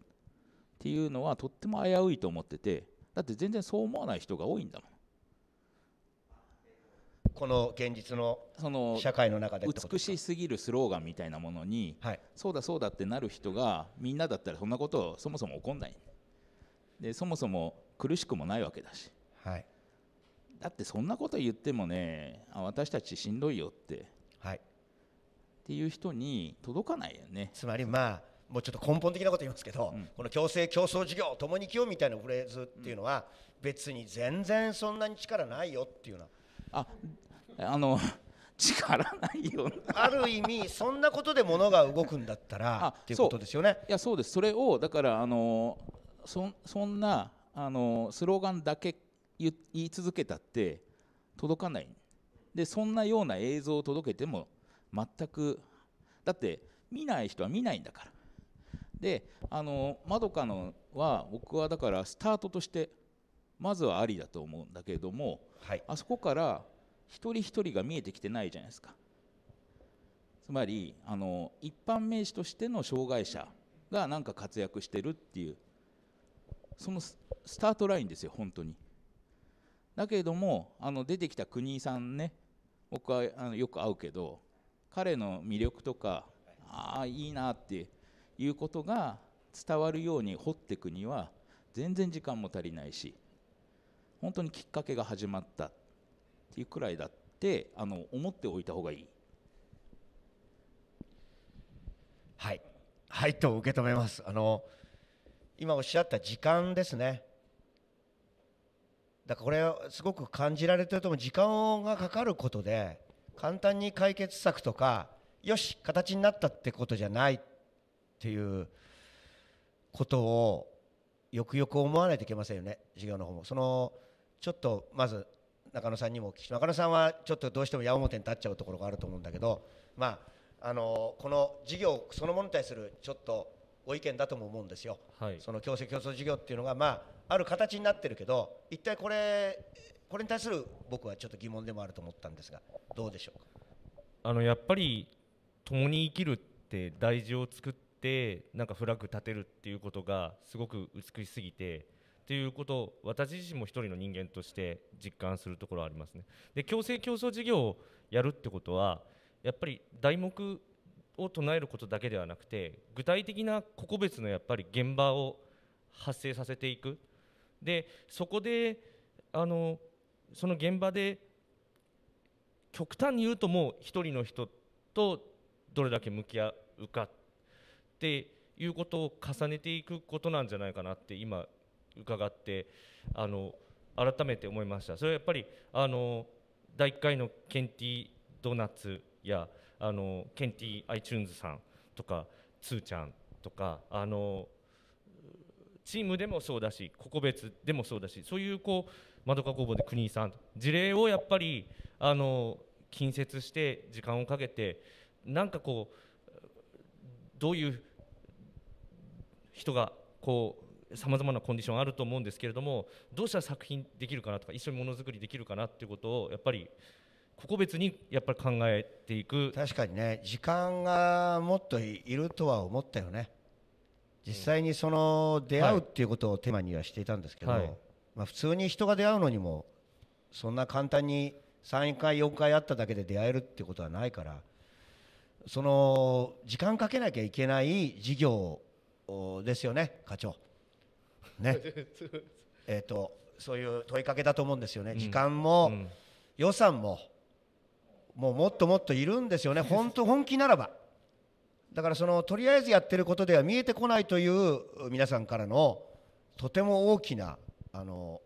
ていうのはとっても危ういと思っててだって全然そう思わない人が多いんだもんこの現実の社会の中で美しすぎるスローガンみたいなものに、はい、そうだそうだってなる人がみんなだったらそんなことそもそも起こんないでそもそも苦しくもないわけだし、はい、だってそんなこと言ってもね私たちしんどいよって、はい、っていう人に届かないよねつまりまあもうちょっと根本的なこと言いますけど、うん、この共生競争事業共に生きようみたいなフレーズっていうのは、別に全然そんなに力ないよっていうのはああの 力ないよある意味そんなことで物が動くんだったらっていうことですよねいやそうですそれをだからあのそそんなあのスローガンだけ言い続けたって届かないでそんなような映像を届けても全くだって見ない人は見ないんだからであのまどかのは僕はだからスタートとしてまずはありだと思うんだけれども、はい、あそこから一人一人が見えてきてないじゃないですかつまりあの一般名詞としての障害者が何か活躍してるっていうそのスタートラインですよ本当にだけれどもあの出てきた国井さんね僕はあのよく会うけど彼の魅力とかああいいなっていうことが伝わるように掘っていくには全然時間も足りないし本当にきっかけが始まったっていうくらいだってあの思っておいた方がいい。はい、はいと受け止めます。あの今おっしゃった時間ですね。だからこれはすごく感じられてるとも時間がかかることで簡単に解決策とかよし形になったってことじゃないっていうことをよくよく思わないといけませんよね授業の方も。そのちょっとまず中野さんにもお聞きし中野さんはちょっとどうしても矢面に立っちゃうところがあると思うんだけど、まあ、あのこの事業そのものに対するちょっとご意見だとも思うんですよ、はい、その強制競争事業っていうのが、まあ、ある形になってるけど一体これこれに対する僕はちょっと疑問でもあると思ったんですがどうでしょうかあのやっぱり共に生きるって大事を作ってなんかフラッグ立てるっていうことがすごく美しすぎて。ということを私自身も一人の人間として実感するところはありますね。で強制競争事業をやるってことはやっぱり題目を唱えることだけではなくて具体的な個々別のやっぱり現場を発生させていくでそこであのその現場で極端に言うともう一人の人とどれだけ向き合うかっていうことを重ねていくことなんじゃないかなって今伺ってあの改めて思いましたそれはやっぱりあの第1回のケンティドーナツやあのケンティ iTunes さんとかつーちゃんとかあのチームでもそうだし個々別でもそうだしそういうこう窓か工房で国井さん事例をやっぱりあの近接して時間をかけてなんかこうどういう人がこうさまざまなコンディションあると思うんですけれどもどうしたら作品できるかなとか一緒にものづくりできるかなっていうことをやっぱり個別にやっぱり考えていく確かにね時間がもっといるとは思ったよね実際にその出会うっていうことをテーマにはしていたんですけど、はい、まあ、普通に人が出会うのにもそんな簡単に3回4回会っただけで出会えるってことはないからその時間かけなきゃいけない事業ですよね課長。ね えっとそういう問いかけだと思うんですよね、時間も、予算ももうもっともっといるんですよね 本当本気ならばだからそのとりあえずやってることでは見えてこないという皆さんからのとても大きなあの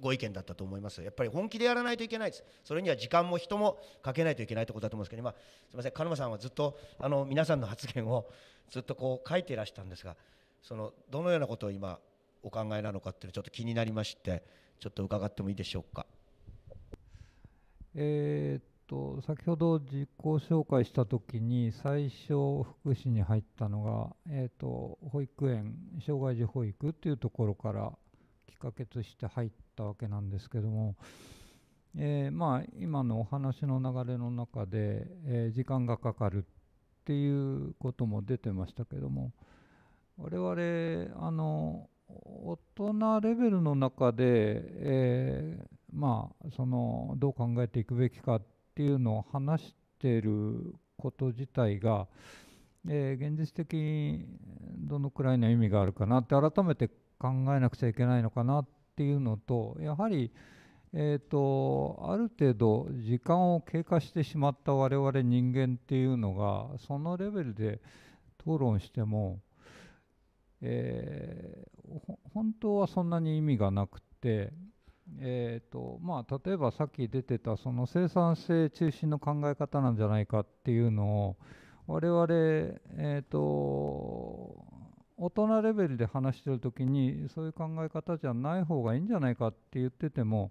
ご意見だったと思いますやっぱり本気でやらないといけないですそれには時間も人もかけないといけないということだと思うんですけど、今すみません鹿沼さんはずっとあの皆さんの発言をずっとこう書いていらしたんですがそのどのようなことを今お考えなのかっていうのちょっと気になりましてちょっと伺ってもいいでしょうか。えー、っと先ほど自己紹介した時に最初福祉に入ったのが、えー、っと保育園障害児保育っていうところからきっかけとして入ったわけなんですけども。えー、まあ今のお話の流れの中で、えー、時間がかかるっていうことも出てましたけども、我々あの大人レベルの中で、えー、まあそのどう考えていくべきかっていうのを話してること自体が、えー、現実的にどのくらいの意味があるかなって改めて考えなくちゃいけないのかなっていうのとやはり、えーとある程度時間を経過してしまった我々人間っていうのがそのレベルで討論してもえー、本当はそんなに意味がなくて、えーとまあ、例えばさっき出てたその生産性中心の考え方なんじゃないかっていうのを我々、えーと、大人レベルで話してる時にそういう考え方じゃない方がいいんじゃないかって言ってても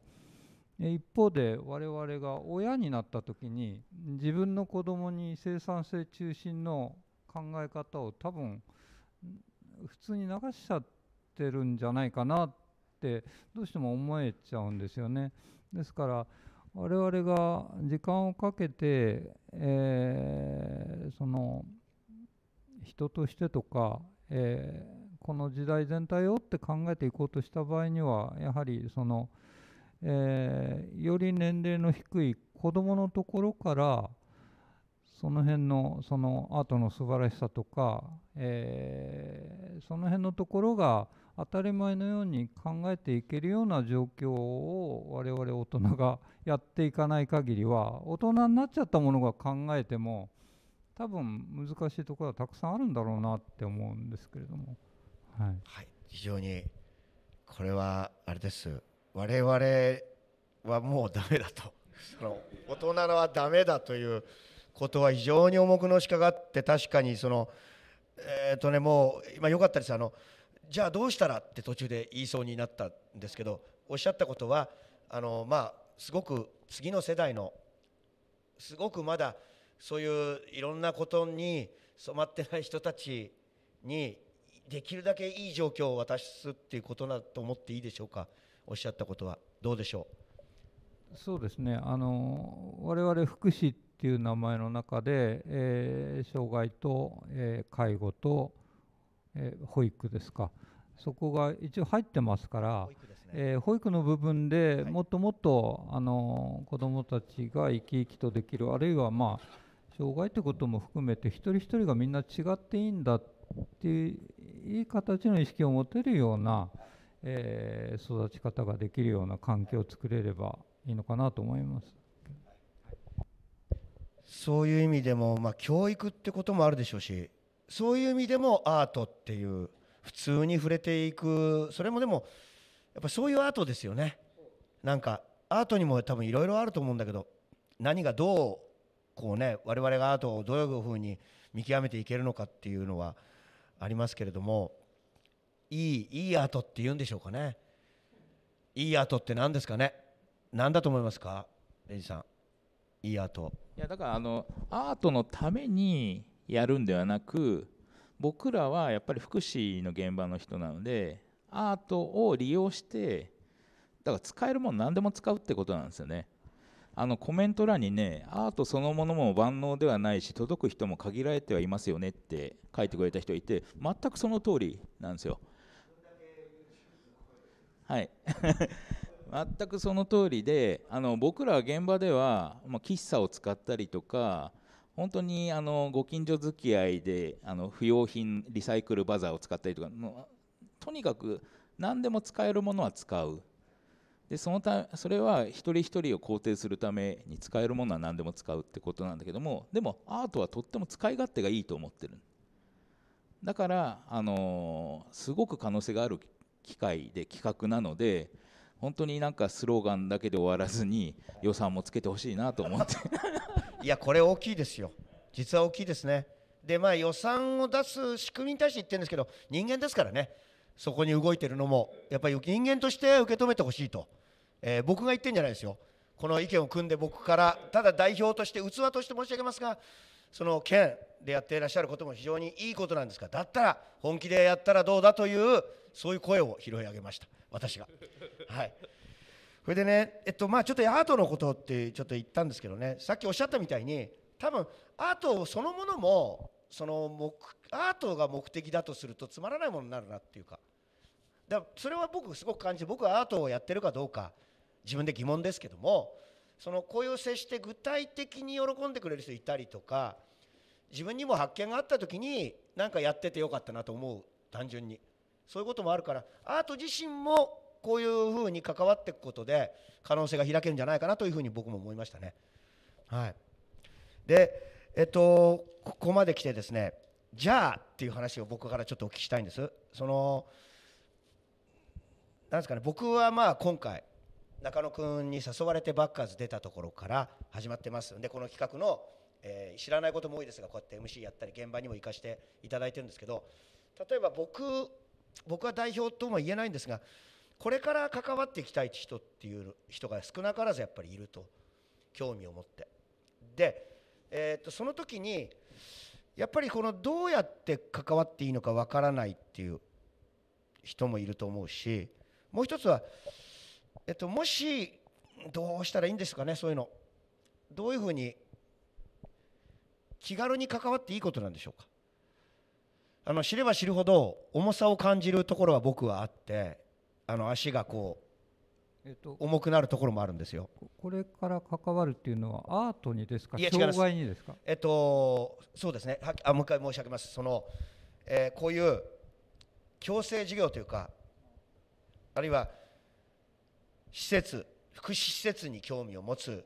一方で我々が親になった時に自分の子供に生産性中心の考え方を多分普通に流しちゃってるんじゃないかなってどうしても思えちゃうんですよね。ですから我々が時間をかけて、えー、その人としてとか、えー、この時代全体をって考えていこうとした場合にはやはりその、えー、より年齢の低い子どものところからその辺のそのアートの素晴らしさとかえー、その辺のところが当たり前のように考えていけるような状況を我々大人がやっていかない限りは大人になっちゃったものが考えても多分難しいところはたくさんあるんだろうなって思うんですけれども、はい、はい、非常にこれはあれです我々はもうだめだと その大人はだめだということは非常に重くのしかかって確かにその。えっ、ー、とねもう今よかったですあのじゃあどうしたらって途中で言いそうになったんですけどおっしゃったことはあのまあすごく次の世代のすごくまだそういういろんなことに染まってない人たちにできるだけいい状況を渡すっていうことだと思っていいでしょうかおっしゃったことはどうでしょうそうですねあの我々福祉っっていう名前の中で、えー、障害と、えー、介護と、えー、保育ですかそこが一応入ってますから保育、ねえー、保育の部分でもっともっと、はい、あの子どもたちが生き生きとできるあるいはまあ障害ということも含めて一人一人がみんな違っていいんだっていういい形の意識を持てるような、えー、育ち方ができるような環境を作れればいいのかなと思います。そういう意味でも、まあ、教育ってこともあるでしょうしそういう意味でもアートっていう普通に触れていくそれもでもやっぱそういうアートですよねなんかアートにも多分いろいろあると思うんだけど何がどうこうね我々がアートをどういうふうに見極めていけるのかっていうのはありますけれどもいいいいアートって言うんでしょうかねいいアートって何ですかね何だと思いますかレジさんいいアートいやだからあのアートのためにやるんではなく僕らはやっぱり福祉の現場の人なのでアートを利用してだから使えるもの何でも使うってことなんですよねあのコメント欄にねアートそのものも万能ではないし届く人も限られてはいますよねって書いてくれた人がいて全くその通りなんですよはい全くその通りであの僕らは現場では、まあ、喫茶を使ったりとか本当にあのご近所付き合いであの不用品リサイクルバザーを使ったりとかとにかく何でも使えるものは使うでそのたそれは一人一人を肯定するために使えるものは何でも使うってことなんだけどもでもアートはとっても使い勝手がいいと思ってるだから、あのすごく可能性がある機械で企画なので本当になんかスローガンだけで終わらずに予算もつけてほしいなと思って いやこれ大きいですよ実は大きいですねでまあ予算を出す仕組みに対して言ってるんですけど人間ですからねそこに動いてるのもやっぱり人間として受け止めてほしいと、えー、僕が言ってんじゃないですよこの意見を組んで僕からただ代表として器として申し上げますがその県でやっていらっしゃることも非常にいいことなんですがだったら本気でやったらどうだというそういう声を拾い上げました私が。はいそれでね、えっとまあ、ちょっとアートのことってちょっと言ったんですけどねさっきおっしゃったみたいに多分アートそのものもその目アートが目的だとするとつまらないものになるなっていうかだかそれは僕すごく感じて僕はアートをやってるかどうか自分で疑問ですけどもそのこういう接して具体的に喜んでくれる人いたりとか自分にも発見があった時に何かやっててよかったなと思う単純にそういうこともあるからアート自身もこういうふうに関わっていくことで可能性が開けるんじゃないかなというふうに僕も思いましたね。はい、で、えっと、ここまで来てですねじゃあっていう話を僕からちょっとお聞きしたいんです。そのなんですかね、僕はまあ今回中野君に誘われてバッカーズ出たところから始まってますんでこの企画の、えー、知らないことも多いですがこうやって MC やったり現場にも行かせていただいてるんですけど例えば僕僕は代表とも言えないんですがこれから関わっていきたい人っていう人が少なからずやっぱりいると興味を持ってで、えー、とその時にやっぱりこのどうやって関わっていいのかわからないっていう人もいると思うしもう一つは、えっと、もしどうしたらいいんですかねそういうのどういうふうに気軽に関わっていいことなんでしょうかあの知れば知るほど重さを感じるところは僕はあってあの足がこうえっと、重くなるところもあるんですよ。これから関わるっていうのはアートにですか、障害にですか。えっとそうですね。はあもう一回申し上げます。その、えー、こういう強制事業というか、あるいは施設福祉施設に興味を持つ。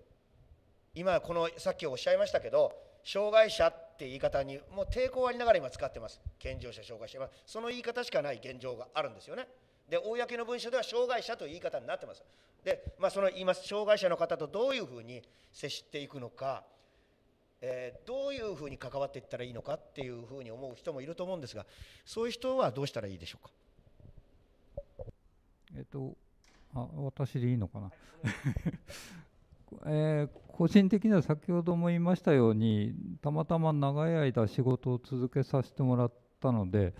今このさっきおっしゃいましたけど、障害者って言い方にもう抵抗ありながら今使ってます。健常者障害者はその言い方しかない現状があるんですよね。で公の文書では障害者という言い方になってます。で、まあ、そのす、障害者の方とどういうふうに接していくのか、えー、どういうふうに関わっていったらいいのかっていうふうに思う人もいると思うんですがそういう人はどうしたらいいでしょうか。えっとあ私でいいのかな、えー、個人的には先ほども言いましたようにたまたま長い間仕事を続けさせてもらったので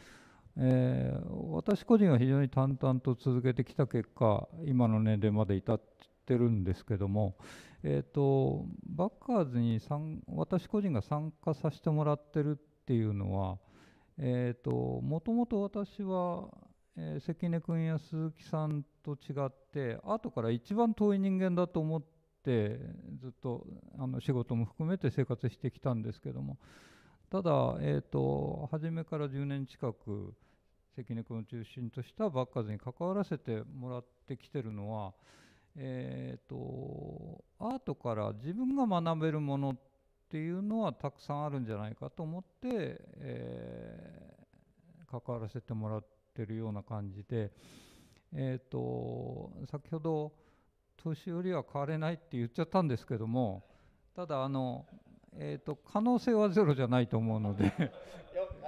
えー、私個人は非常に淡々と続けてきた結果今の年齢まで至ってるんですけども、えーと、バッカーズに私個人が参加させてもらってるっていうのは、えーと、もともと私は、えー、関根君や鈴木さんと違って後から一番遠い人間だと思ってずっとあの仕事も含めて生活してきたんですけどもただ、えーと初めから10年近く関根君を中心としたバッカーズに関わらせてもらってきてるのは、えーと、アートから自分が学べるものっていうのはたくさんあるんじゃないかと思って、えー、関わらせてもらってるような感じで、えーと、先ほど年寄りは変われないって言っちゃったんですけどもただあの、えーと、と可能性はゼロじゃないと思うので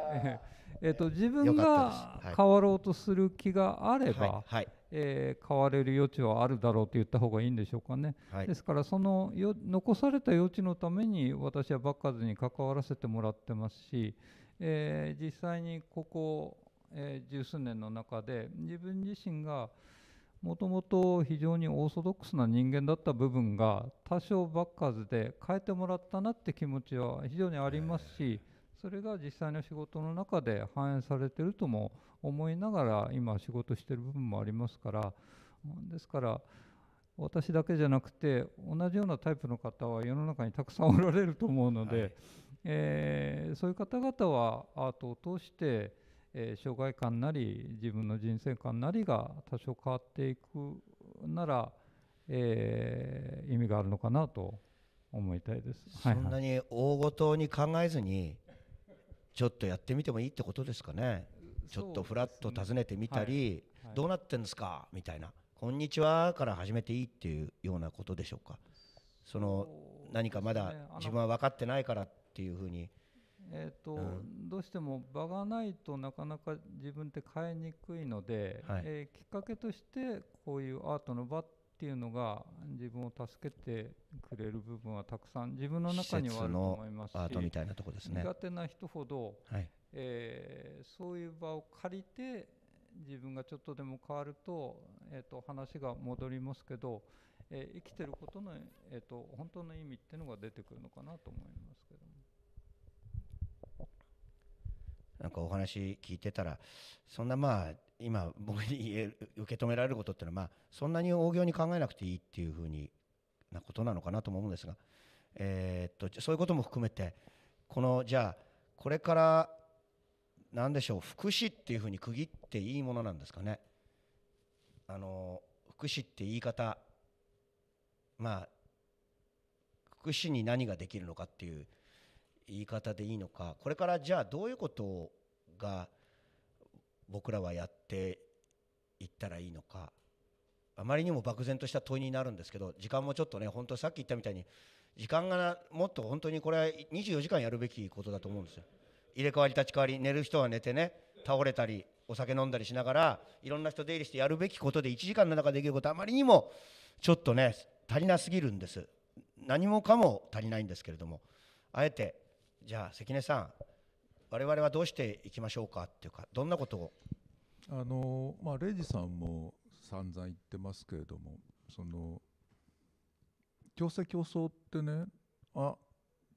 えーと、自分が変わろうとする気があれば、はい、えー、変われる余地はあるだろうと言った方がいいんでしょうかね、はい、ですからそのよ残された余地のために私はバッカーズに関わらせてもらってますし、えー、実際にここ、えー、十数年の中で自分自身がもともと非常にオーソドックスな人間だった部分が多少バッカーズで変えてもらったなって気持ちは非常にありますし、えーそれが実際の仕事の中で反映されてるとも思いながら今仕事してる部分もありますからですから私だけじゃなくて同じようなタイプの方は世の中にたくさんおられると思うので、はい、えー、そういう方々はアートを通して、えー、障害感なり自分の人生観なりが多少変わっていくなら、えー、意味があるのかなと思いたいです。そんなに大ごとに考えずに、ちょっとやってみてもいいってことですかねちょっとふらっと訪ねてみたり、はいはい、どうなってんですかみたいな「こんにちは」から始めていいっていうようなことでしょうかその何かまだ自分は分かってないからっていうふうに。えーと、うん、どうしても場がないとなかなか自分って変えにくいので、はい、えー、きっかけとしてこういうアートの場っっていうのが自分を助けてくれる部分はたくさん自分の中にはあると思いますしアートみたいなとこですね苦手な人ほど、はい、えー、そういう場を借りて自分がちょっとでも変わると,、えーと、話が戻りますけど、えー、生きてることの、えーと本当の意味っていうのが出てくるのかなと思いますけどなんかお話聞いてたらそんなまあ今僕に言え受け止められることっていうのはまあそんなに大行に考えなくていいっていうふうになことなのかなと思うんですが、えー、っとそういうことも含めてこのじゃあこれから何でしょう福祉っていうふうに区切っていいものなんですかね。あの福祉って言い方まあ福祉に何ができるのかっていう言い方でいいのかこれからじゃあどういうことが僕らはやっていったらいいのかあまりにも漠然とした問いになるんですけど時間もちょっとね本当さっき言ったみたいに時間がもっと本当にこれは24時間やるべきことだと思うんですよ。入れ替わり立ち替わり寝る人は寝てね倒れたりお酒飲んだりしながらいろんな人出入りしてやるべきことで1時間の中できることあまりにもちょっとね足りなすぎるんです何もかも足りないんですけれどもあえてじゃあ関根さん我々はどうしていきましょうかっていうかどんなことをあのまあレイジさんも散々言ってますけれどもその強制競争ってねあ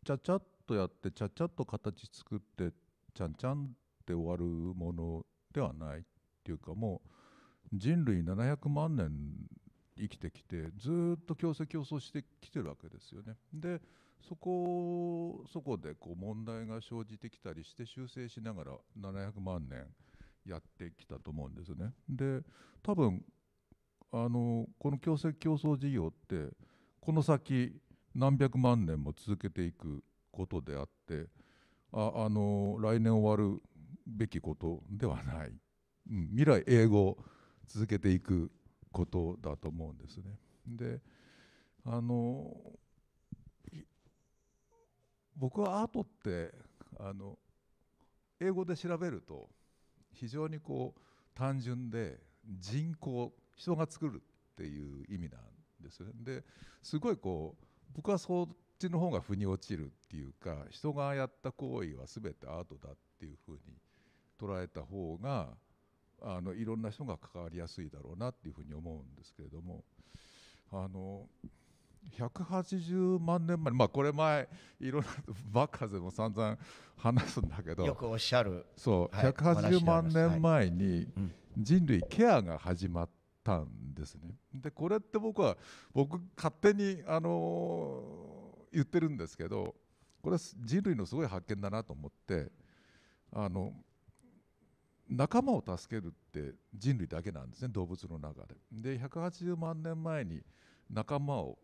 ちゃちゃっとやってちゃちゃっと形作ってちゃんちゃんって終わるものではないっていうかもう人類700万年生きてきてずっと強制競争してきてるわけですよね。でそこそこでこう問題が生じてきたりして修正しながら700万年やってきたと思うんですね。で多分あのこの共生競争事業ってこの先何百万年も続けていくことであってああの来年終わるべきことではない、うん、未来永劫続けていくことだと思うんですね。であの僕はアートってあの英語で調べると非常にこう単純で人工人が作るっていう意味なんですよね。ですごいこう僕はそっちの方が腑に落ちるっていうか人がやった行為は全てアートだっていうふうに捉えた方があのいろんな人が関わりやすいだろうなっていうふうに思うんですけれどもあの180万年前、まあ、これ前いろんなバッカーズも散々話すんだけどよくおっしゃるそう、はい、180万年前に人類ケアが始まったんですね。でこれって僕は僕勝手に、あのー、言ってるんですけどこれは人類のすごい発見だなと思ってあの仲間を助けるって人類だけなんですね動物の中で。で180万年前に仲間を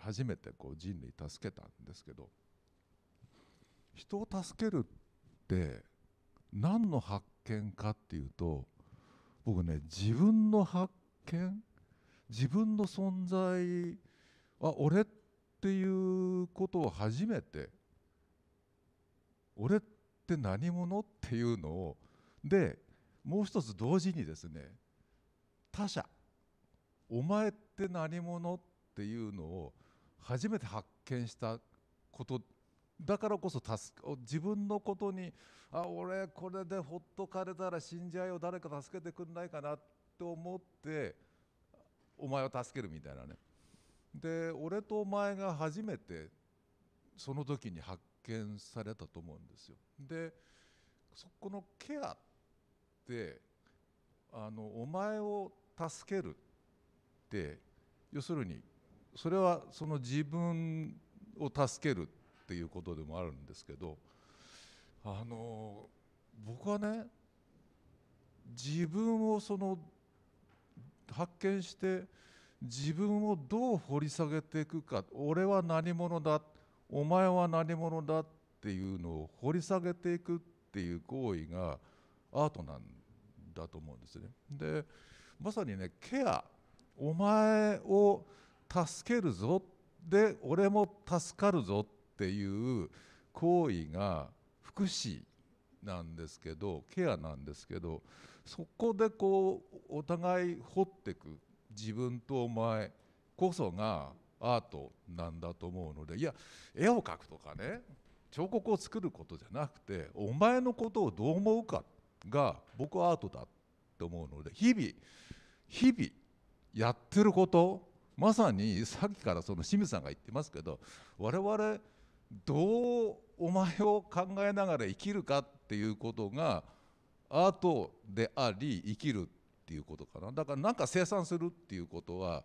初めてこう人類助けたんですけど人を助けるって何の発見かっていうと僕ね自分の発見自分の存在は俺っていうことを初めて俺って何者っていうのをでもう一つ同時にですね他者お前って何者っていうのを初めて発見したことだからこそ助自分のことにあ俺これでほっとかれたら死んじゃうよ誰か助けてくれないかなと思ってお前を助けるみたいなねで俺とお前が初めてその時に発見されたと思うんですよ。でそこのケアってあのお前を助けるって要するにそれはその自分を助けるっていうことでもあるんですけどあの僕はね自分をその発見して自分をどう掘り下げていくか俺は何者だお前は何者だっていうのを掘り下げていくっていう行為がアートなんだと思うんですね。でまさにねケアお前を助けるぞで俺も助かるぞっていう行為が福祉なんですけどケアなんですけどそこでこうお互い掘ってく自分とお前こそがアートなんだと思うのでいや絵を描くとかね彫刻を作ることじゃなくてお前のことをどう思うかが僕はアートだと思うので日々日々やってることまさにさっきからその清水さんが言ってますけど我々どうお前を考えながら生きるかっていうことがアートであり生きるっていうことかなだから何か生産するっていうことは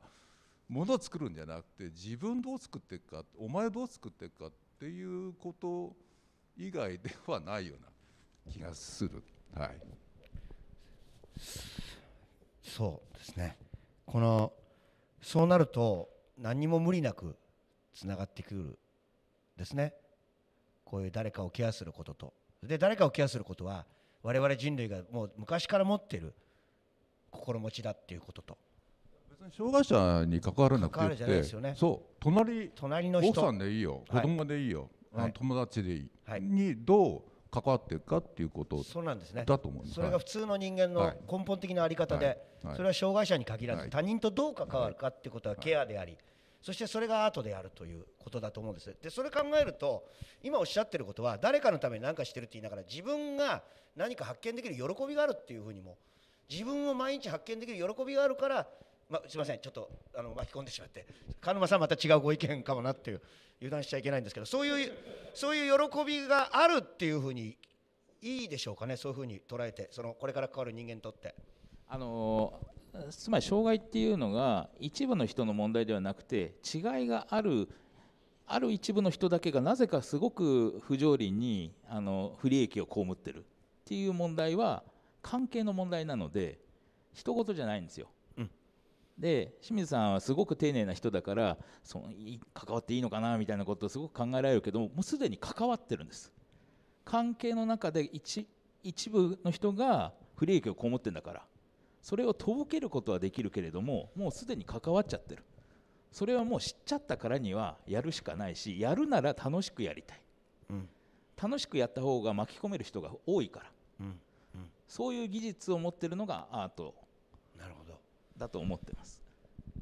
ものを作るんじゃなくて自分どう作っていくかお前どう作っていくかっていうこと以外ではないような 気がする。はい、そうですねこのそうなると何にも無理なくつながってくるですねこういう誰かをケアすることとで誰かをケアすることは我々人類がもう昔から持っている心持ちだっていうことと別に障害者に関わらなくていいですよねそう隣隣の人奥さんでいいよ子供でいいよ、はい、友達でいい、はい、にどう関わっていくかっていうことそうなんですねだと思いますそれが普通の人間の根本的なあり方で、それは障害者に限らず他人とどう関わるかっていうことはケアであり、そしてそれがアートであるということだと思うんですでそれ考えると今おっしゃってることは誰かのために何かしてるって言いながら自分が何か発見できる喜びがあるっていうふうにも自分を毎日発見できる喜びがあるからま、すみません、ちょっとあの巻き込んでしまって、鹿沼さん、また違うご意見かもなっていう、油断しちゃいけないんですけど、そういうそういう喜びがあるっていうふうに、いいでしょうかね、そういうふうに捉えて、そのこれから関わる人間にとって。あのつまり障害っていうのが一部の人の問題ではなくて違いがあるある一部の人だけがなぜかすごく不条理にあの不利益を被ってるっていう問題は関係の問題なので一言じゃないんですよで清水さんはすごく丁寧な人だからその関わっていいのかなみたいなことをすごく考えられるけどもうすでに関わってるんです関係の中で一一部の人が不利益を被ってんだからそれをとぼけることはできるけれどももうすでに関わっちゃってるそれはもう知っちゃったからにはやるしかないしやるなら楽しくやりたい、うん、楽しくやった方が巻き込める人が多いから、うんうん、そういう技術を持ってるのがアートだと思ってます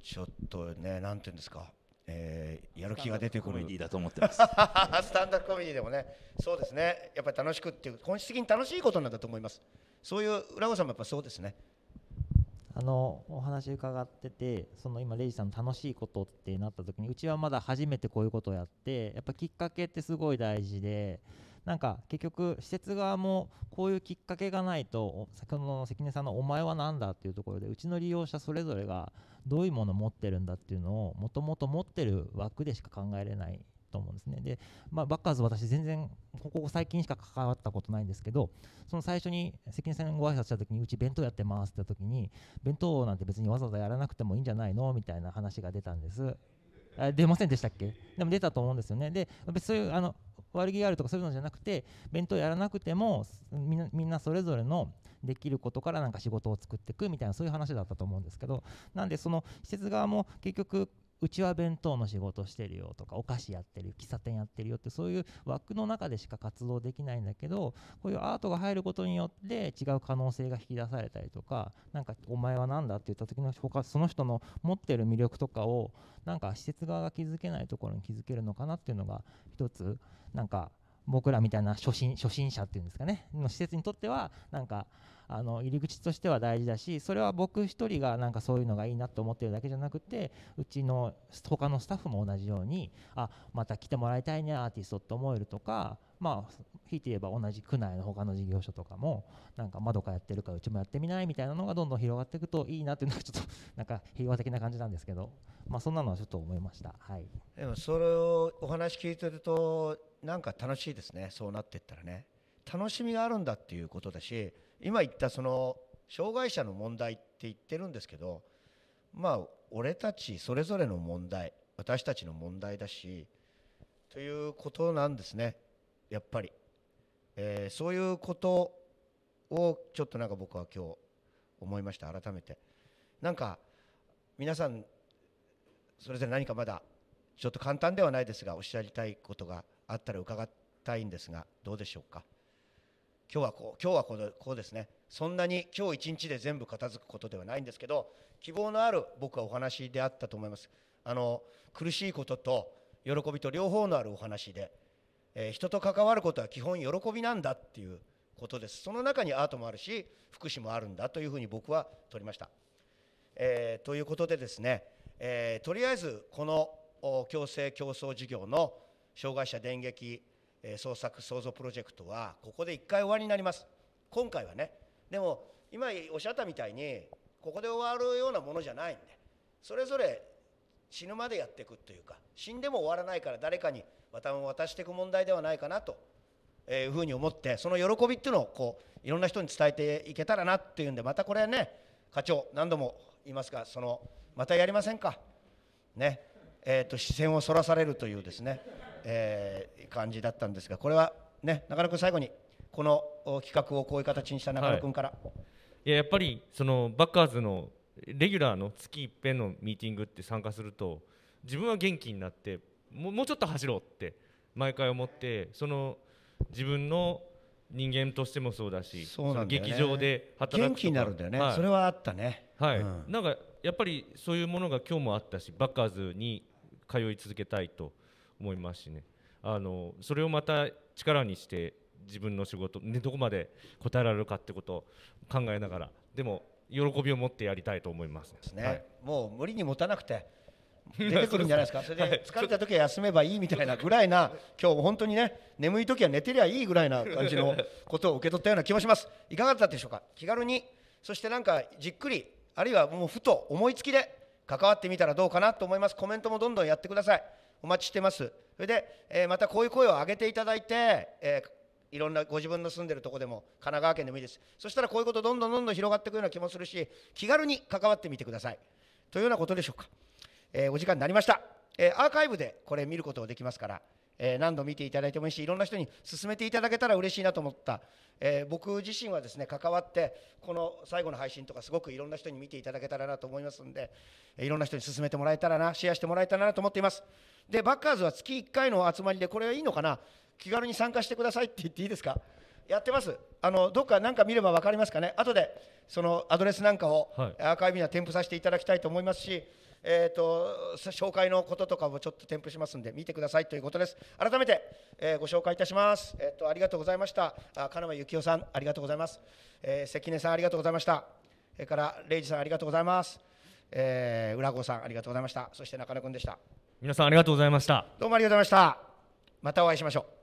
ちょっとねなんていうんですかえー、やる気が出てくるコメディだと思ってます スタンダップコメディでもねそうですねやっぱり楽しくっていう本質的に楽しいことなんだと思いますそういう浦子さんもやっぱそうですねあのお話伺っててその今レイジさんの楽しいことってなった時にうちはまだ初めてこういうことをやってやっぱきっかけってすごい大事でなんか結局施設側もこういうきっかけがないと先ほどの関根さんの「お前は何だ?」っていうところでうちの利用者それぞれがどういうものを持ってるんだっていうのをもともと持ってる枠でしか考えれないと思うんですね。で、まあ、バッカーズ私全然ここ最近しか関わったことないんですけどその最初に関根さんにご挨拶した時にうち弁当やってますって時に弁当なんて別にわざわざやらなくてもいいんじゃないのみたいな話が出たんです。出ませんでしたっけでも出たと思うんですよね。で、そういうあの悪気があるとかそういうのじゃなくて弁当やらなくてもみんなそれぞれのできることからなんか仕事を作っていくみたいなそういう話だったと思うんですけどなんでその施設側も結局うちは弁当の仕事してるよとかお菓子やってる喫茶店やってるよってそういう枠の中でしか活動できないんだけどこういうアートが入ることによって違う可能性が引き出されたりとか何かお前は何だって言った時の他その人の持ってる魅力とかをなんか施設側が気づけないところに気づけるのかなっていうのが一つなんか僕らみたいな初心初心者っていうんですかねの施設にとってはなんかあの入り口としては大事だしそれは僕一人がなんかそういうのがいいなと思ってるだけじゃなくてうちの他のスタッフも同じようにあまた来てもらいたいねアーティストって思えるとかまあひいて言えば同じ区内の他の事業所とかもなんか窓かやってるからうちもやってみないみたいなのがどんどん広がっていくといいなっていうのはちょっと なんか平和的な感じなんですけどまあそんなのはちょっと思いました。はい、でもそれをお話聞いてるとなんか楽しいですねそうなっていったらね楽しみがあるんだっていうことだし今言ったその障害者の問題って言ってるんですけどまあ俺たちそれぞれの問題私たちの問題だしということなんですねやっぱり、えー、そういうことをちょっとなんか僕は今日思いました改めてなんか皆さんそれぞれ何かまだちょっと簡単ではないですがおっしゃりたいことがあったら伺いたいんですがどうでしょうか今日はこう今日はこのこうですねそんなに今日一日で全部片付くことではないんですけど希望のある僕はお話であったと思いますあの苦しいことと喜びと両方のあるお話で、えー、人と関わることは基本喜びなんだっていうことですその中にアートもあるし福祉もあるんだというふうに僕は取りました、えー、ということでですね、えー、とりあえずこの共生競争事業の障害者電撃創作創造プロジェクトはここで1回終わりになります今回はねでも今おっしゃったみたいにここで終わるようなものじゃないんでそれぞれ死ぬまでやっていくというか死んでも終わらないから誰かに渡渡していく問題ではないかなというふうに思ってその喜びっていうのをこういろんな人に伝えていけたらなっていうんでまたこれね課長何度も言いますがそのまたやりませんかねえーと、と視線をそらされるというですねえー、感じだったんですがこれはね中野君最後にこの企画をこういう形にした中野君から、はい、いややっぱりそのバッカーズのレギュラーの月一遍のミーティングって参加すると自分は元気になってもうちょっと走ろうって毎回思ってその自分の人間としてもそうだしそうなん、ね、劇場で働く元気になるんだよね、はい、それはあったねはい、うん、なんかやっぱりそういうものが今日もあったしバッカーズに通い続けたいと思いますしねあのそれをまた力にして自分の仕事、ね、どこまで答えられるかってことを考えながらでも喜びを持ってやりたいと思います、ね、はい、もう無理に持たなくて 出てくるんじゃないですかそれで疲れた時は休めばいいみたいなぐらいな今日本当にね眠い時は寝てりゃいいぐらいな感じのことを受け取ったような気もしますいかがだったでしょうか気軽にそしてなんかじっくりあるいはもうふと思いつきで関わってみたらどうかなと思いますコメントもどんどんやってくださいお待ちしてます。それで、えー、またこういう声を上げていただいて、えー、いろんなご自分の住んでるとこでも神奈川県でもいいですそしたらこういうことどんどんどんどん広がっていくような気もするし気軽に関わってみてくださいというようなことでしょうか、えー、お時間になりました、えアーカイブでこれ見ることができますからえ何度見ていただいてもいいしいろんな人に勧めていただけたら嬉しいなと思った、え僕自身はですね関わってこの最後の配信とかすごくいろんな人に見ていただけたらなと思いますんでいろんな人に勧めてもらえたらなシェアしてもらえたらなと思っていますでバッカーズは月1回の集まりでこれはいいのかな気軽に参加してくださいって言っていいですかやってますあのどっか何か見れば分かりますかね後でそのアドレスなんかをアーカイブには添付させていただきたいと思いますし、はいえーと、紹介のこととかもちょっと添付しますんで見てくださいということです改めて、えー、ご紹介いたします、えーと、ありがとうございました金間幸雄さんありがとうございます、えー、関根さんありがとうございましたそれから礼二さんありがとうございます、えー、浦子さんありがとうございましたそして中野君でした皆さんありがとうございましたどうもありがとうございましたまたお会いしましょう